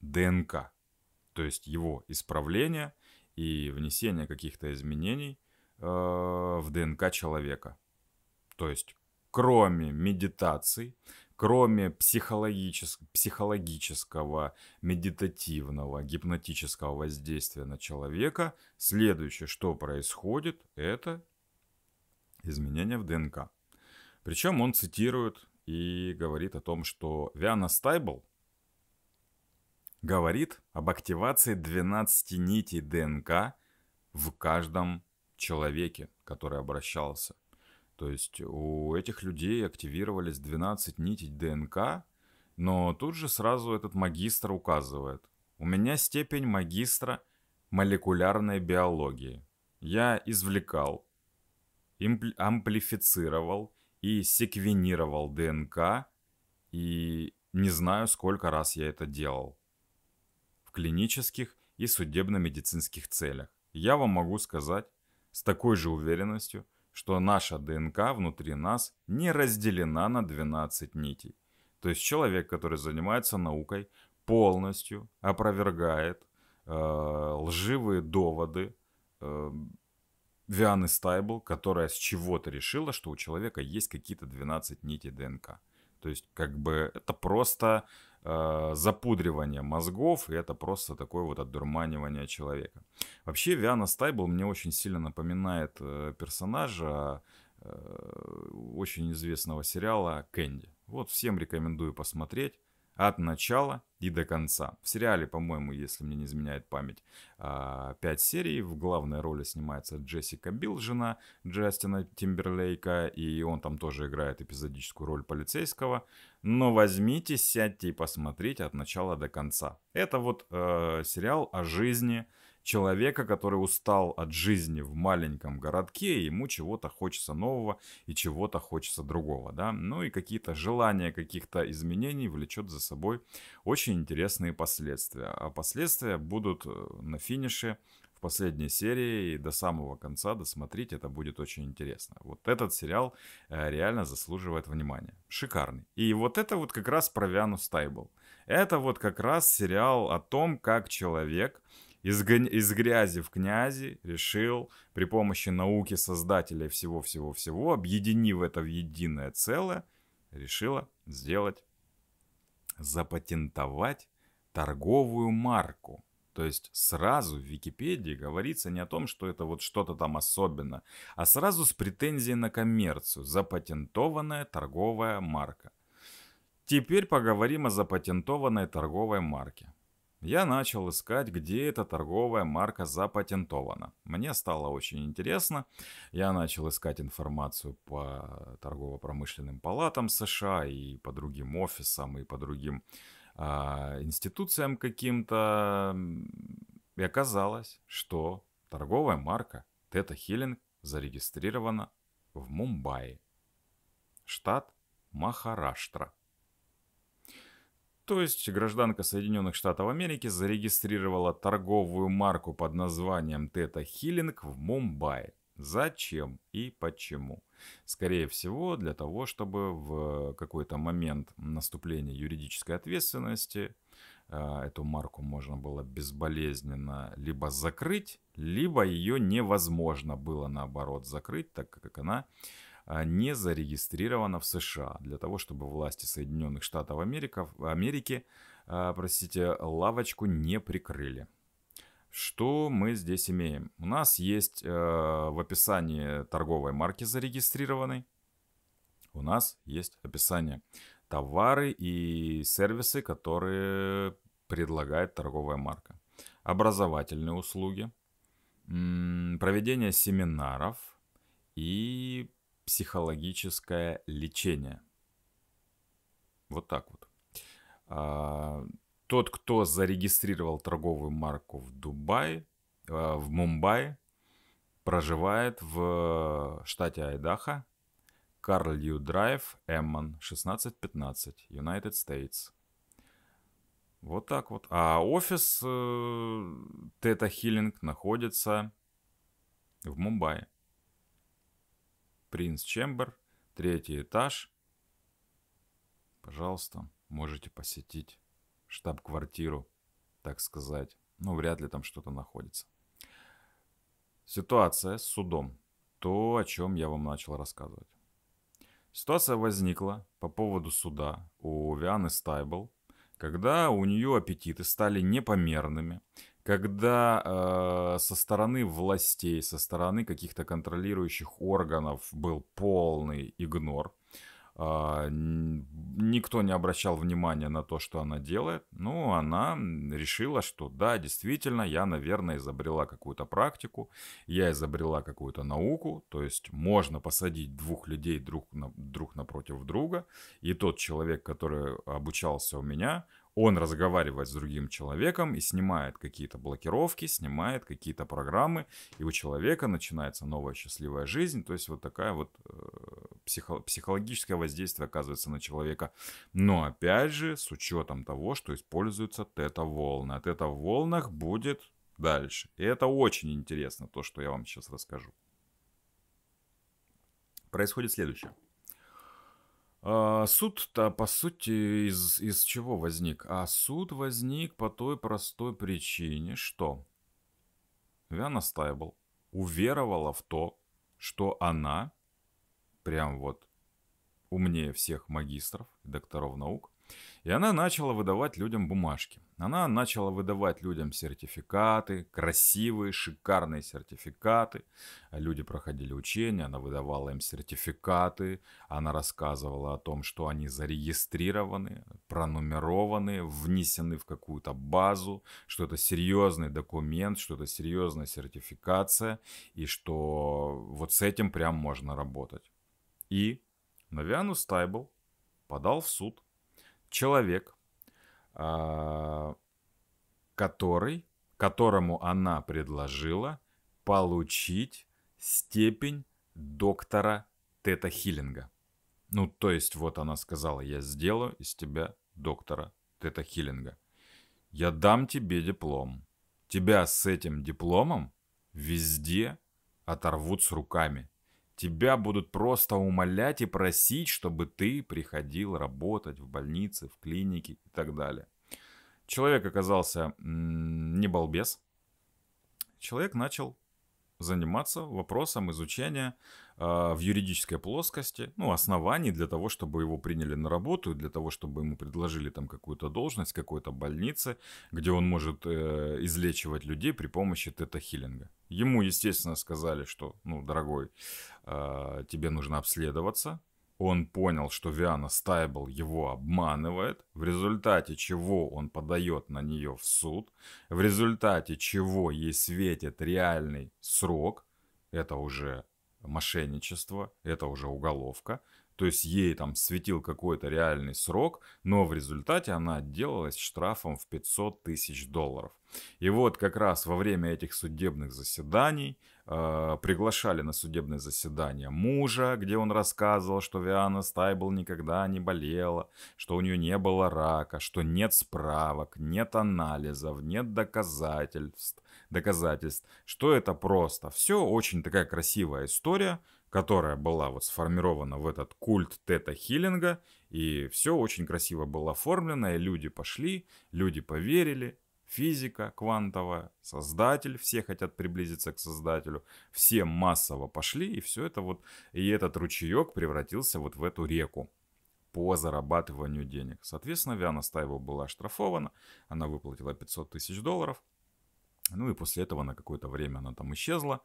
ДНК, то есть его исправления и внесение каких-то изменений э, в ДНК человека. То есть, кроме медитаций, кроме психологичес... психологического, медитативного, гипнотического воздействия на человека, следующее, что происходит, это изменение в ДНК. Причем он цитирует и говорит о том, что Виана Стайбл, говорит об активации 12 нитей ДНК в каждом человеке, который обращался. То есть у этих людей активировались 12 нитей ДНК, но тут же сразу этот магистр указывает. У меня степень магистра молекулярной биологии. Я извлекал, амплифицировал и секвенировал ДНК, и не знаю, сколько раз я это делал клинических и судебно-медицинских целях. Я вам могу сказать с такой же уверенностью, что наша ДНК внутри нас не разделена на 12 нитей. То есть человек, который занимается наукой, полностью опровергает э, лживые доводы э, Вианы Стайбл, которая с чего-то решила, что у человека есть какие-то 12 нитей ДНК. То есть, как бы, это просто Э, запудривание мозгов, и это просто такое вот отдурманивание человека. Вообще Виана Стайбл мне очень сильно напоминает э, персонажа э, очень известного сериала «Кэнди». Вот всем рекомендую посмотреть от начала и до конца. В сериале, по-моему, если мне не изменяет память, 5 а, серий. В главной роли снимается Джессика Билл, жена Джастина Тимберлейка, и он там тоже играет эпизодическую роль полицейского. Но возьмите, сядьте и посмотрите от начала до конца. Это вот э, сериал о жизни человека, который устал от жизни в маленьком городке, и ему чего-то хочется нового и чего-то хочется другого, да, ну и какие-то желания каких-то изменений влечет за собой очень интересные последствия, а последствия будут э, на финише в последней серии и до самого конца досмотреть, это будет очень интересно. Вот этот сериал э, реально заслуживает внимания, шикарный. И вот это вот как раз про Виану Стайбл. Это вот как раз сериал о том, как человек из, из грязи в князи решил при помощи науки создателя всего-всего-всего, объединив это в единое целое, решила сделать, запатентовать торговую марку. То есть сразу в Википедии говорится не о том, что это вот что-то там особенно, а сразу с претензией на коммерцию. Запатентованная торговая марка. Теперь поговорим о запатентованной торговой марке. Я начал искать, где эта торговая марка запатентована. Мне стало очень интересно. Я начал искать информацию по торгово-промышленным палатам США и по другим офисам, и по другим а, институциям каким-то. И оказалось, что торговая марка Тета Хиллинг зарегистрирована в Мумбаи, штат Махараштра. То есть гражданка Соединенных Штатов Америки зарегистрировала торговую марку под названием Тета Хиллинг в Мумбаи. Зачем и почему? Скорее всего, для того, чтобы в какой-то момент наступления юридической ответственности э, эту марку можно было безболезненно либо закрыть, либо ее невозможно было наоборот закрыть, так как она а, не зарегистрирована в США для того, чтобы власти Соединенных Штатов Америки, Америки простите, лавочку не прикрыли. Что мы здесь имеем? У нас есть э, в описании торговой марки зарегистрированной. У нас есть описание товары и сервисы, которые предлагает торговая марка. Образовательные услуги, проведение семинаров и психологическое лечение. Вот так вот. А, тот, кто зарегистрировал торговую марку в Дубае, а, в Мумбаи, проживает в э, штате Айдаха, Ю Драйв, Эммон, 1615, United States. Вот так вот. А офис э, Тета Хиллинг находится в Мумбаи. Принц Чембер, третий этаж. Пожалуйста, можете посетить штаб-квартиру, так сказать. Ну, вряд ли там что-то находится. Ситуация с судом. То, о чем я вам начал рассказывать. Ситуация возникла по поводу суда у Вианы Стайбл, когда у нее аппетиты стали непомерными, когда э, со стороны властей, со стороны каких-то контролирующих органов был полный игнор, э, никто не обращал внимания на то, что она делает, ну, она решила, что да, действительно, я, наверное, изобрела какую-то практику, я изобрела какую-то науку, то есть можно посадить двух людей друг, на, друг напротив друга, и тот человек, который обучался у меня, он разговаривает с другим человеком и снимает какие-то блокировки, снимает какие-то программы, и у человека начинается новая счастливая жизнь. То есть вот такая вот э, психо- психологическое воздействие оказывается на человека. Но опять же, с учетом того, что используются тета-волны. О тета-волнах будет дальше. И это очень интересно, то, что я вам сейчас расскажу. Происходит следующее. А, суд-то, по сути, из, из чего возник? А суд возник по той простой причине, что Виана Стайбл уверовала в то, что она, прям вот умнее всех магистров докторов наук, и она начала выдавать людям бумажки. Она начала выдавать людям сертификаты, красивые, шикарные сертификаты. Люди проходили учения, она выдавала им сертификаты, она рассказывала о том, что они зарегистрированы, пронумерованы, внесены в какую-то базу, что это серьезный документ, что это серьезная сертификация, и что вот с этим прям можно работать. И Новианус Стайбл подал в суд человек, а, который, которому она предложила получить степень доктора Тета Хиллинга. Ну, то есть вот она сказала, я сделаю из тебя доктора Тета Хиллинга. Я дам тебе диплом. Тебя с этим дипломом везде оторвут с руками. Тебя будут просто умолять и просить, чтобы ты приходил работать в больнице, в клинике и так далее. Человек оказался не балбес. Человек начал заниматься вопросом изучения а, в юридической плоскости, ну, оснований для того, чтобы его приняли на работу, для того, чтобы ему предложили там какую-то должность, какой-то больнице, где он может э, излечивать людей при помощи тета-хиллинга. Ему, естественно, сказали, что, ну, дорогой, э, тебе нужно обследоваться. Он понял, что Виана Стайбл его обманывает, в результате чего он подает на нее в суд, в результате чего ей светит реальный срок, это уже мошенничество, это уже уголовка. То есть ей там светил какой-то реальный срок, но в результате она отделалась штрафом в 500 тысяч долларов. И вот как раз во время этих судебных заседаний э, приглашали на судебное заседание мужа, где он рассказывал, что Виана Стайбл никогда не болела, что у нее не было рака, что нет справок, нет анализов, нет доказательств доказательств, что это просто. Все очень такая красивая история, которая была вот сформирована в этот культ тета-хиллинга, и все очень красиво было оформлено, и люди пошли, люди поверили, физика квантовая, создатель, все хотят приблизиться к создателю, все массово пошли, и все это вот, и этот ручеек превратился вот в эту реку по зарабатыванию денег. Соответственно, Виана Стаева была оштрафована, она выплатила 500 тысяч долларов – ну и после этого на какое-то время она там исчезла,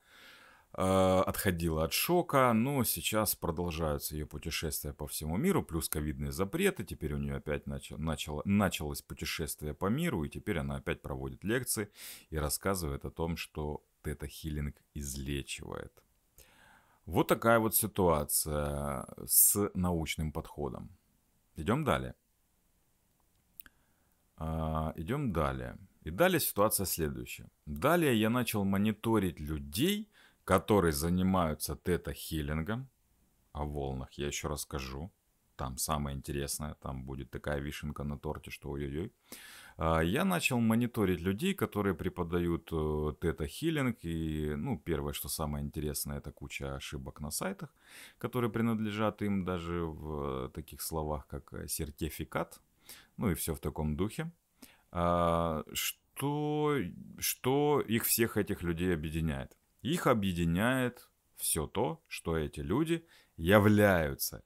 э, отходила от шока, но сейчас продолжаются ее путешествия по всему миру, плюс ковидные запреты, теперь у нее опять начало, начало, началось путешествие по миру, и теперь она опять проводит лекции и рассказывает о том, что тета-хиллинг излечивает. Вот такая вот ситуация с научным подходом. Идем далее. Э, Идем далее. И далее ситуация следующая. Далее я начал мониторить людей, которые занимаются тета-хиллингом. О волнах я еще расскажу. Там самое интересное, там будет такая вишенка на торте, что ой-ой-ой. А, я начал мониторить людей, которые преподают э, тета-хиллинг. И, ну, первое, что самое интересное, это куча ошибок на сайтах, которые принадлежат им даже в э, таких словах, как э, сертификат. Ну и все в таком духе. А, что, что их всех этих людей объединяет? Их объединяет все то, что эти люди являются,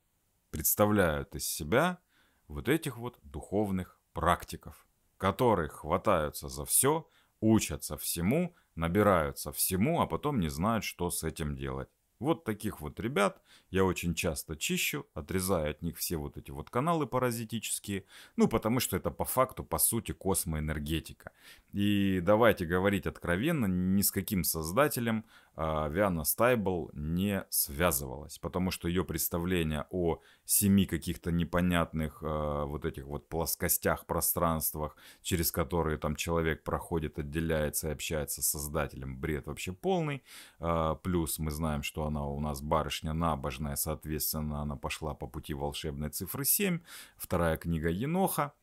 представляют из себя вот этих вот духовных практиков, которые хватаются за все, учатся всему, набираются всему, а потом не знают, что с этим делать. Вот таких вот ребят я очень часто чищу, отрезаю от них все вот эти вот каналы паразитические, ну потому что это по факту, по сути, космоэнергетика. И давайте говорить откровенно, ни с каким создателем а, Виана Стайбл не связывалась, потому что ее представление о семи каких-то непонятных а, вот этих вот плоскостях, пространствах, через которые там человек проходит, отделяется и общается с создателем, бред вообще полный. А, плюс мы знаем, что она у нас барышня набожная, соответственно, она пошла по пути волшебной цифры 7, вторая книга Еноха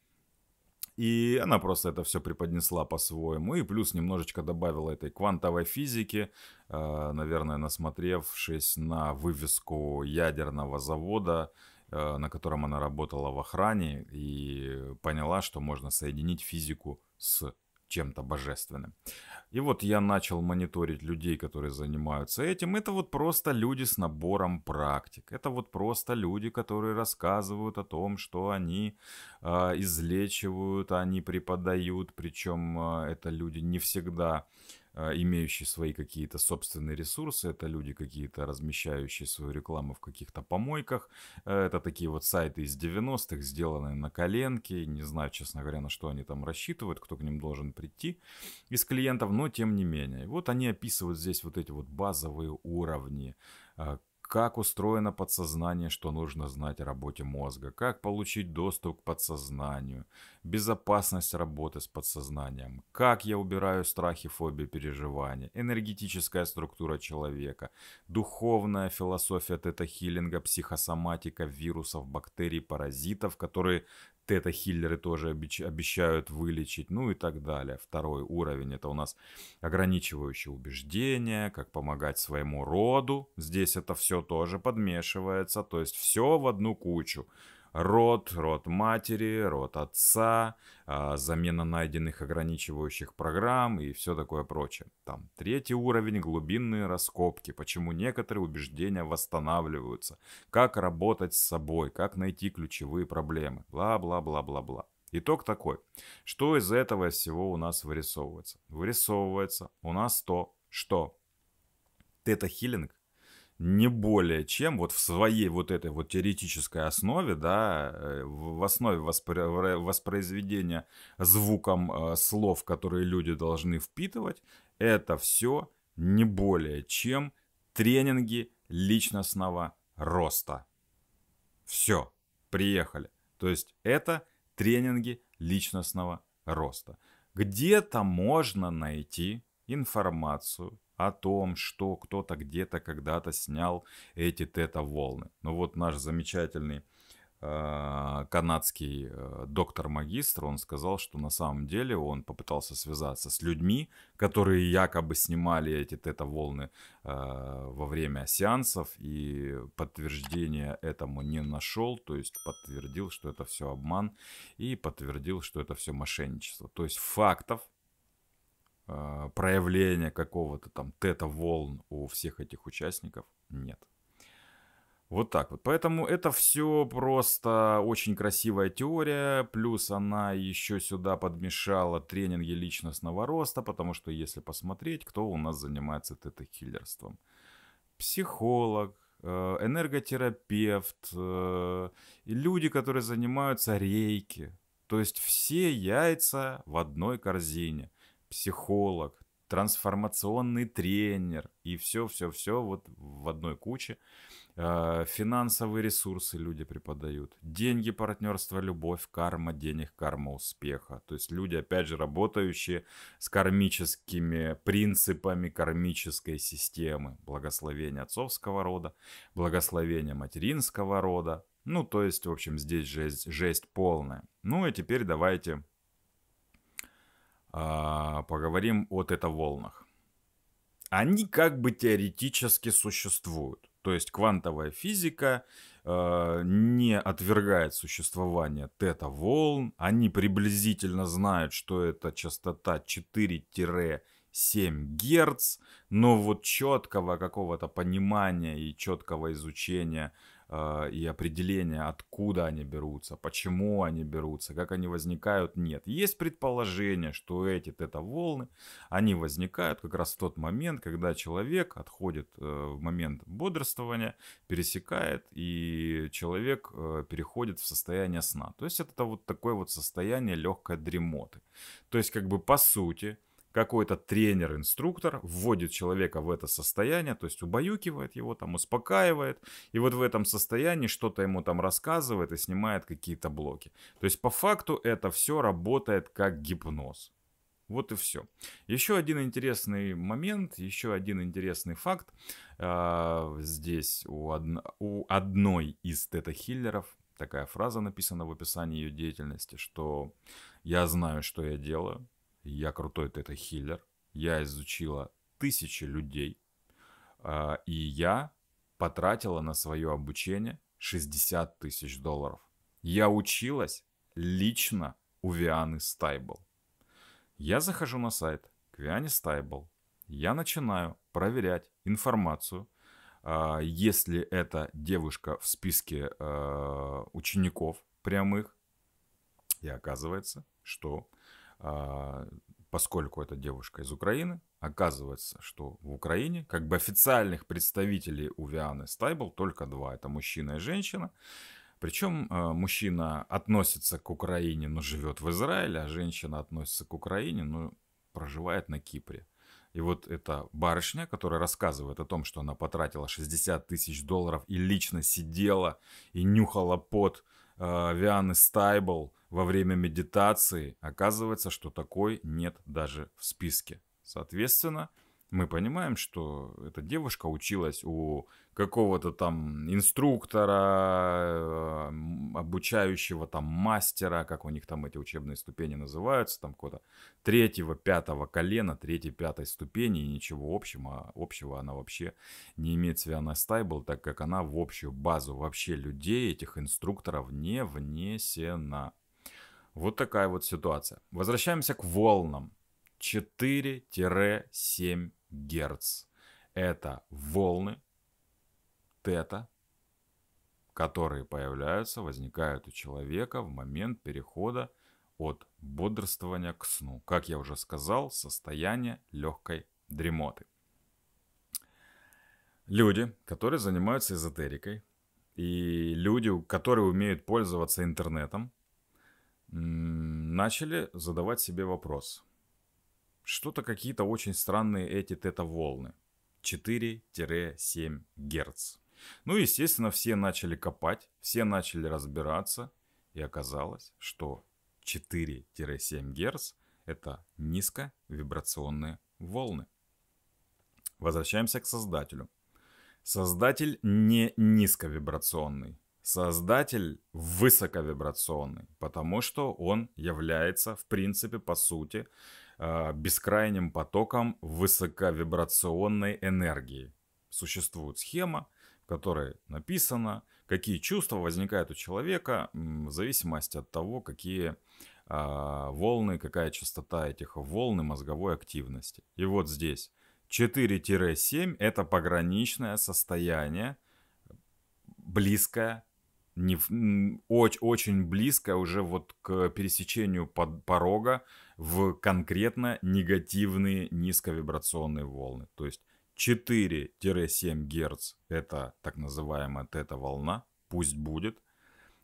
и она просто это все преподнесла по-своему. И плюс немножечко добавила этой квантовой физики, э, наверное, насмотревшись на вывеску ядерного завода, э, на котором она работала в охране, и поняла, что можно соединить физику с чем-то божественным. И вот я начал мониторить людей, которые занимаются этим. Это вот просто люди с набором практик. Это вот просто люди, которые рассказывают о том, что они э, излечивают, они преподают. Причем э, а, это люди не всегда а, имеющие свои какие-то собственные ресурсы, это люди какие-то размещающие свою рекламу в каких-то помойках, э, это такие вот сайты из 90-х, сделанные на коленке, не знаю, честно говоря, на что они там рассчитывают, кто к ним должен прийти из клиентов, но тем не менее. Вот они описывают здесь вот эти вот базовые уровни а, как устроено подсознание, что нужно знать о работе мозга, как получить доступ к подсознанию, безопасность работы с подсознанием, как я убираю страхи, фобии, переживания, энергетическая структура человека, духовная философия тета-хиллинга, психосоматика, вирусов, бактерий, паразитов, которые тета-хиллеры тоже обещают вылечить, ну и так далее. Второй уровень это у нас ограничивающие убеждения, как помогать своему роду. Здесь это все тоже подмешивается, то есть все в одну кучу род, род матери, род отца, а, замена найденных ограничивающих программ и все такое прочее. Там третий уровень – глубинные раскопки, почему некоторые убеждения восстанавливаются, как работать с собой, как найти ключевые проблемы, бла-бла-бла-бла-бла. Итог такой, что из этого всего у нас вырисовывается? Вырисовывается у нас то, что тета-хиллинг не более чем вот в своей вот этой вот теоретической основе, да, э, в основе воспро- воспроизведения звуком э, слов, которые люди должны впитывать, это все не более чем тренинги личностного роста. Все, приехали. То есть это тренинги личностного роста. Где-то можно найти информацию, о том, что кто-то где-то когда-то снял эти тета-волны. Ну вот наш замечательный а, канадский э, доктор-магистр, он сказал, что на самом деле он попытался связаться с людьми, которые якобы снимали эти тета-волны э, во время сеансов, и подтверждения этому не нашел, то есть подтвердил, что это все обман, и подтвердил, что это все мошенничество. То есть фактов а, проявления какого-то там тета-волн у всех этих участников нет. Вот так вот. Поэтому это все просто очень красивая теория, плюс она еще сюда подмешала тренинги личностного роста, потому что если посмотреть, кто у нас занимается тета-хиллерством. Психолог, э, энерготерапевт, э, люди, которые занимаются рейки. То есть все яйца в одной корзине – психолог, трансформационный тренер и все-все-все вот в одной куче. Э, финансовые ресурсы люди преподают. Деньги, партнерство, любовь, карма денег, карма успеха. То есть люди, опять же, работающие с кармическими принципами кармической системы. Благословение отцовского рода, благословение материнского рода. Ну, то есть, в общем, здесь жесть, жесть полная. Ну и теперь давайте а, поговорим о тета-волнах. Они как бы теоретически существуют. То есть квантовая физика э, не отвергает существование тета-волн. Они приблизительно знают, что это частота 4-7 Гц, но вот четкого какого-то понимания и четкого изучения э, а, и определения, откуда они берутся, почему они берутся, как они возникают, нет. Есть предположение, что эти тета-волны, они возникают как раз в тот момент, когда человек отходит э, в момент бодрствования, пересекает, и человек э, переходит в состояние сна. То есть это вот такое вот состояние легкой дремоты. То есть как бы по сути какой-то тренер, инструктор вводит человека в это состояние, то есть убаюкивает его, там успокаивает, и вот в этом состоянии что-то ему там рассказывает и снимает какие-то блоки. То есть по факту это все работает как гипноз. Вот и все. Еще один интересный момент, еще один интересный факт. А, здесь у, одно, у одной из тета-хиллеров такая фраза написана в описании ее деятельности, что я знаю, что я делаю, я крутой это хиллер я изучила тысячи людей, а, и я потратила на свое обучение 60 тысяч долларов. Я училась лично у Вианы Стайбл. Я захожу на сайт к Виане Стайбл, я начинаю проверять информацию, а, если эта девушка в списке а, учеников прямых, и оказывается, что а, поскольку эта девушка из Украины, оказывается, что в Украине как бы официальных представителей у Вианы Стайбл только два. Это мужчина и женщина. Причем а, мужчина относится к Украине, но живет в Израиле, а женщина относится к Украине, но проживает на Кипре. И вот эта барышня, которая рассказывает о том, что она потратила 60 тысяч долларов и лично сидела и нюхала пот э, Вианы Стайбл во время медитации, оказывается, что такой нет даже в списке. Соответственно, мы понимаем, что эта девушка училась у какого-то там инструктора, э, обучающего там мастера, как у них там эти учебные ступени называются, там какого-то третьего, пятого колена, третьей, пятой ступени, и ничего общего, а, общего она вообще не имеет с Вианостайбл, так как она в общую базу вообще людей, этих инструкторов не внесена. Вот такая вот ситуация. Возвращаемся к волнам. 4-7 герц. Это волны, тета, которые появляются, возникают у человека в момент перехода от бодрствования к сну. Как я уже сказал, состояние легкой дремоты. Люди, которые занимаются эзотерикой, и люди, которые умеют пользоваться интернетом, начали задавать себе вопрос. Что-то какие-то очень странные эти тета-волны. 4-7 Гц. Ну, естественно, все начали копать, все начали разбираться, и оказалось, что 4-7 Гц – это низковибрационные волны. Возвращаемся к создателю. Создатель не низковибрационный. Создатель высоковибрационный, потому что он является, в принципе, по сути, э, бескрайним потоком высоковибрационной энергии. Существует схема, которой написано, какие чувства возникают у человека в зависимости от того, какие а, волны, какая частота этих волн и мозговой активности. И вот здесь 4-7 это пограничное состояние, близкое, не, очень, очень близкое уже вот к пересечению под, порога в конкретно негативные низковибрационные волны. То есть 4-7 Гц – это так называемая тета-волна, пусть будет.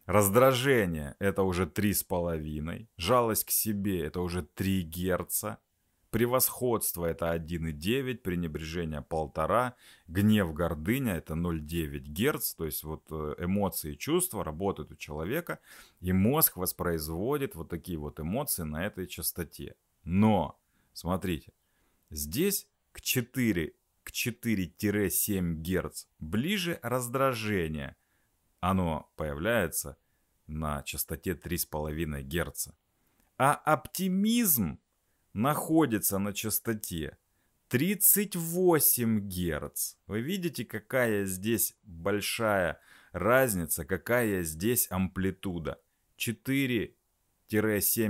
Раздражение – это уже 3,5. Жалость к себе – это уже 3 Гц. Превосходство – это 1,9, пренебрежение – полтора, гнев, гордыня – это 0,9 Гц, то есть вот э, эмоции и чувства работают у человека, и мозг воспроизводит вот такие вот эмоции на этой частоте. Но, смотрите, здесь к 4 к 4-7 Гц ближе раздражение. Оно появляется на частоте 3,5 Гц. А оптимизм находится на частоте 38 Гц. Вы видите, какая здесь большая разница, какая здесь амплитуда. 4-7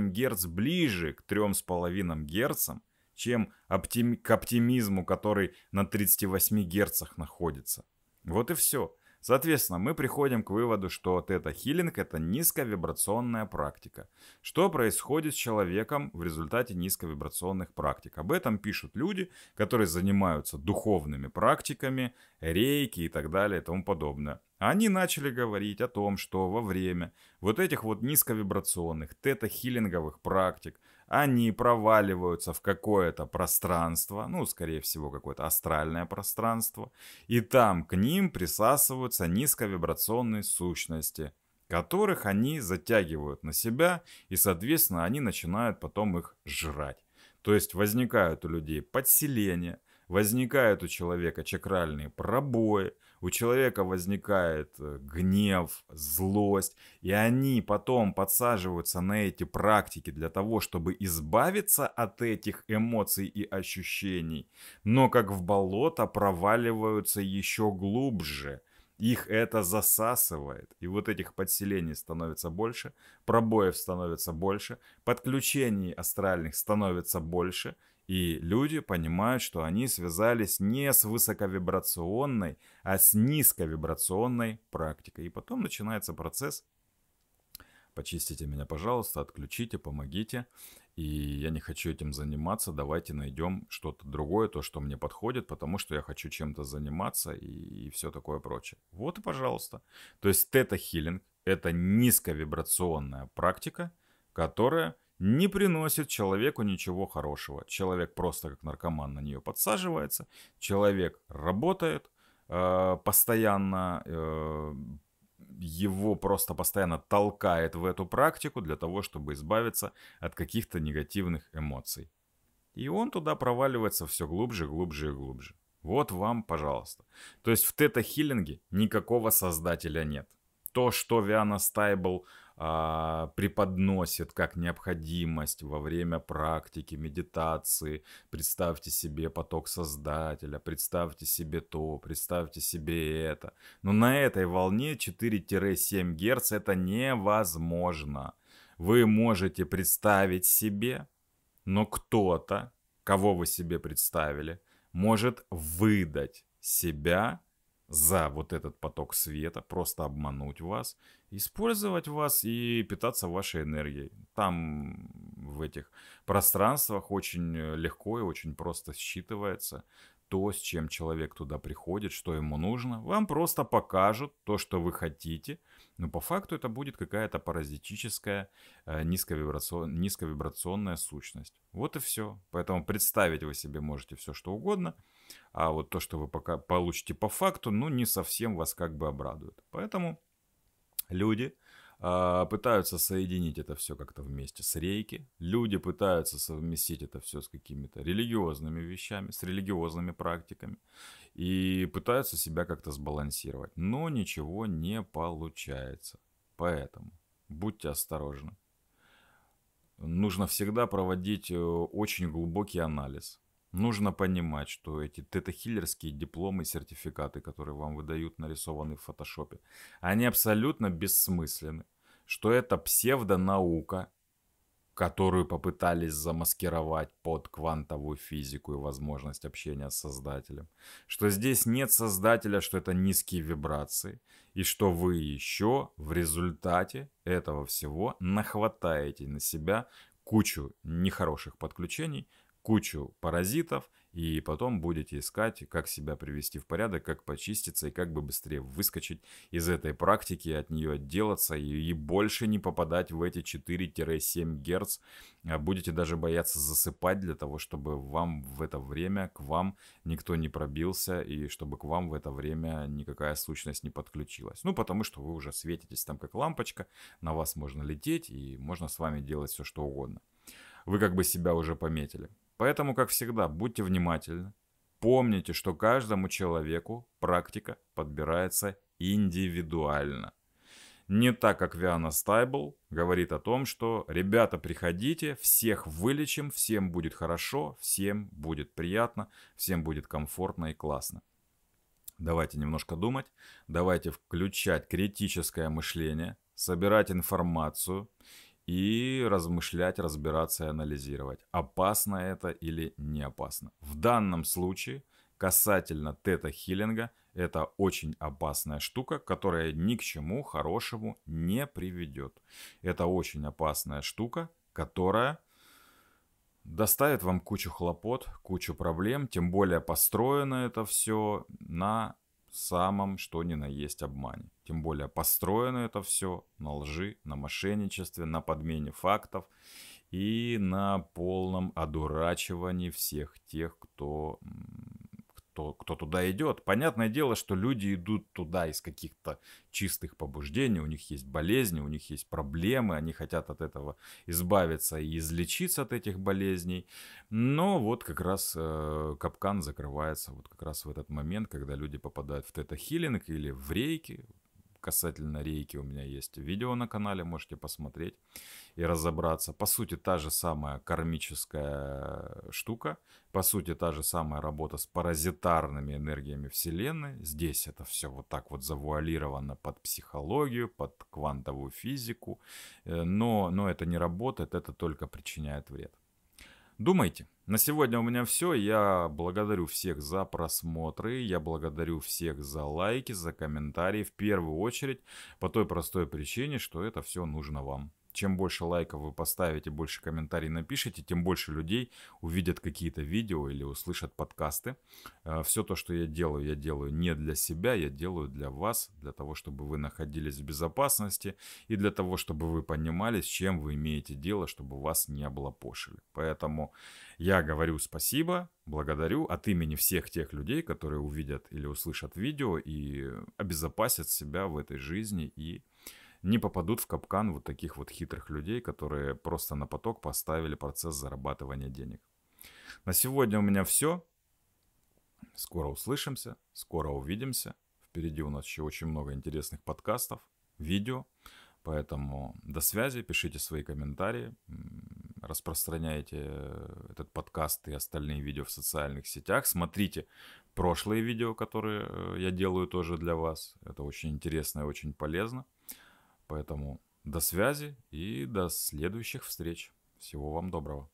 Гц ближе к 3,5 Гц, чем оптим... к оптимизму, который на 38 герцах находится. Вот и все. Соответственно, мы приходим к выводу, что тета-хилинг – это низковибрационная практика. Что происходит с человеком в результате низковибрационных практик? Об этом пишут люди, которые занимаются духовными практиками, рейки и так далее и тому подобное. Они начали говорить о том, что во время вот этих вот низковибрационных тета хиллинговых практик – они проваливаются в какое-то пространство, ну, скорее всего, какое-то астральное пространство, и там к ним присасываются низковибрационные сущности, которых они затягивают на себя, и, соответственно, они начинают потом их жрать. То есть возникают у людей подселения, возникают у человека чакральные пробои, у человека возникает э, гнев, злость, и они потом подсаживаются на эти практики для того, чтобы избавиться от этих эмоций и ощущений, но как в болото проваливаются еще глубже. Их это засасывает, и вот этих подселений становится больше, пробоев становится больше, подключений астральных становится больше – и люди понимают, что они связались не с высоковибрационной, а с низковибрационной практикой. И потом начинается процесс почистите меня, пожалуйста, отключите, помогите. И я не хочу этим заниматься, давайте найдем что-то другое, то, что мне подходит, потому что я хочу чем-то заниматься и, и все такое прочее. Вот и пожалуйста. То есть тета-хиллинг — это низковибрационная практика, которая не приносит человеку ничего хорошего. Человек просто как наркоман на нее подсаживается, человек работает э, постоянно, э, его просто постоянно толкает в эту практику для того, чтобы избавиться от каких-то негативных эмоций. И он туда проваливается все глубже, глубже и глубже. Вот вам, пожалуйста. То есть в тета-хиллинге никакого создателя нет. То, что Виана Стайбл э, а, преподносит как необходимость во время практики, медитации. Представьте себе поток Создателя, представьте себе то, представьте себе это. Но на этой волне 4-7 Гц это невозможно. Вы можете представить себе, но кто-то, кого вы себе представили, может выдать себя за вот этот поток света, просто обмануть вас, использовать вас и питаться вашей энергией. Там в этих пространствах очень э, легко и очень просто считывается то, с чем человек туда приходит, что ему нужно. Вам просто покажут то, что вы хотите, но по факту это будет какая-то паразитическая э, низковибрацион... низковибрационная сущность. Вот и все. Поэтому представить вы себе можете все, что угодно – а вот то, что вы пока получите по факту, ну, не совсем вас как бы обрадует. Поэтому люди а, пытаются соединить это все как-то вместе с рейки, люди пытаются совместить это все с какими-то религиозными вещами, с религиозными практиками, и пытаются себя как-то сбалансировать, но ничего не получается. Поэтому будьте осторожны. Нужно всегда проводить э, очень глубокий анализ – Нужно понимать, что эти тета-хиллерские дипломы, сертификаты, которые вам выдают, нарисованные в фотошопе, они абсолютно бессмысленны. Что это псевдонаука, которую попытались замаскировать под квантовую физику и возможность общения с создателем. Что здесь нет создателя, что это низкие вибрации. И что вы еще в результате этого всего нахватаете на себя кучу нехороших подключений, кучу паразитов, и потом будете искать, как себя привести в порядок, как почиститься и как бы быстрее выскочить из этой практики, от нее отделаться и, и больше не попадать в эти 4-7 Гц. А будете даже бояться засыпать для того, чтобы вам в это время, к вам никто не пробился и чтобы к вам в это время никакая сущность не подключилась. Ну, потому что вы уже светитесь там как лампочка, на вас можно лететь и можно с вами делать все что угодно. Вы как бы себя уже пометили. Поэтому, как всегда, будьте внимательны. Помните, что каждому человеку практика подбирается индивидуально. Не так, как Виана Стайбл говорит о том, что «ребята, приходите, всех вылечим, всем будет хорошо, всем будет приятно, всем будет комфортно и классно». Давайте немножко думать, давайте включать критическое мышление, собирать информацию – и размышлять, разбираться и анализировать, опасно это или не опасно. В данном случае касательно тета-хиллинга это очень опасная штука, которая ни к чему хорошему не приведет. Это очень опасная штука, которая доставит вам кучу хлопот, кучу проблем, тем более построено это все на самом что ни на есть обмане. Тем более построено это все на лжи, на мошенничестве, на подмене фактов и на полном одурачивании всех тех, кто кто, кто туда идет. Понятное дело, что люди идут туда из каких-то чистых побуждений, у них есть болезни, у них есть проблемы, они хотят от этого избавиться и излечиться от этих болезней. Но вот как раз э, капкан закрывается вот как раз в этот момент, когда люди попадают в тета-хиллинг или в рейки, касательно рейки у меня есть видео на канале, можете посмотреть и разобраться. По сути, та же самая кармическая штука, по сути, та же самая работа с паразитарными энергиями Вселенной. Здесь это все вот так вот завуалировано под психологию, под квантовую физику, э, но, но это не работает, это только причиняет вред. Думайте. На сегодня у меня все. Я благодарю всех за просмотры, я благодарю всех за лайки, за комментарии. В первую очередь по той простой причине, что это все нужно вам чем больше лайков вы поставите, больше комментариев напишите, тем больше людей увидят какие-то видео или услышат подкасты. Э, Все то, что я делаю, я делаю не для себя, я делаю для вас, для того, чтобы вы находились в безопасности и для того, чтобы вы понимали, с чем вы имеете дело, чтобы вас не было облапошили. Поэтому я говорю спасибо, благодарю от имени всех тех людей, которые увидят или услышат видео и обезопасят себя в этой жизни и не попадут в капкан вот таких вот хитрых людей, которые просто на поток поставили процесс зарабатывания денег. На сегодня у меня все. Скоро услышимся, скоро увидимся. Впереди у нас еще очень много интересных подкастов, видео. Поэтому до связи, пишите свои комментарии, распространяйте этот подкаст и остальные видео в социальных сетях. Смотрите прошлые видео, которые э, я делаю тоже для вас. Это очень интересно и очень полезно. Поэтому до связи и до следующих встреч. Всего вам доброго.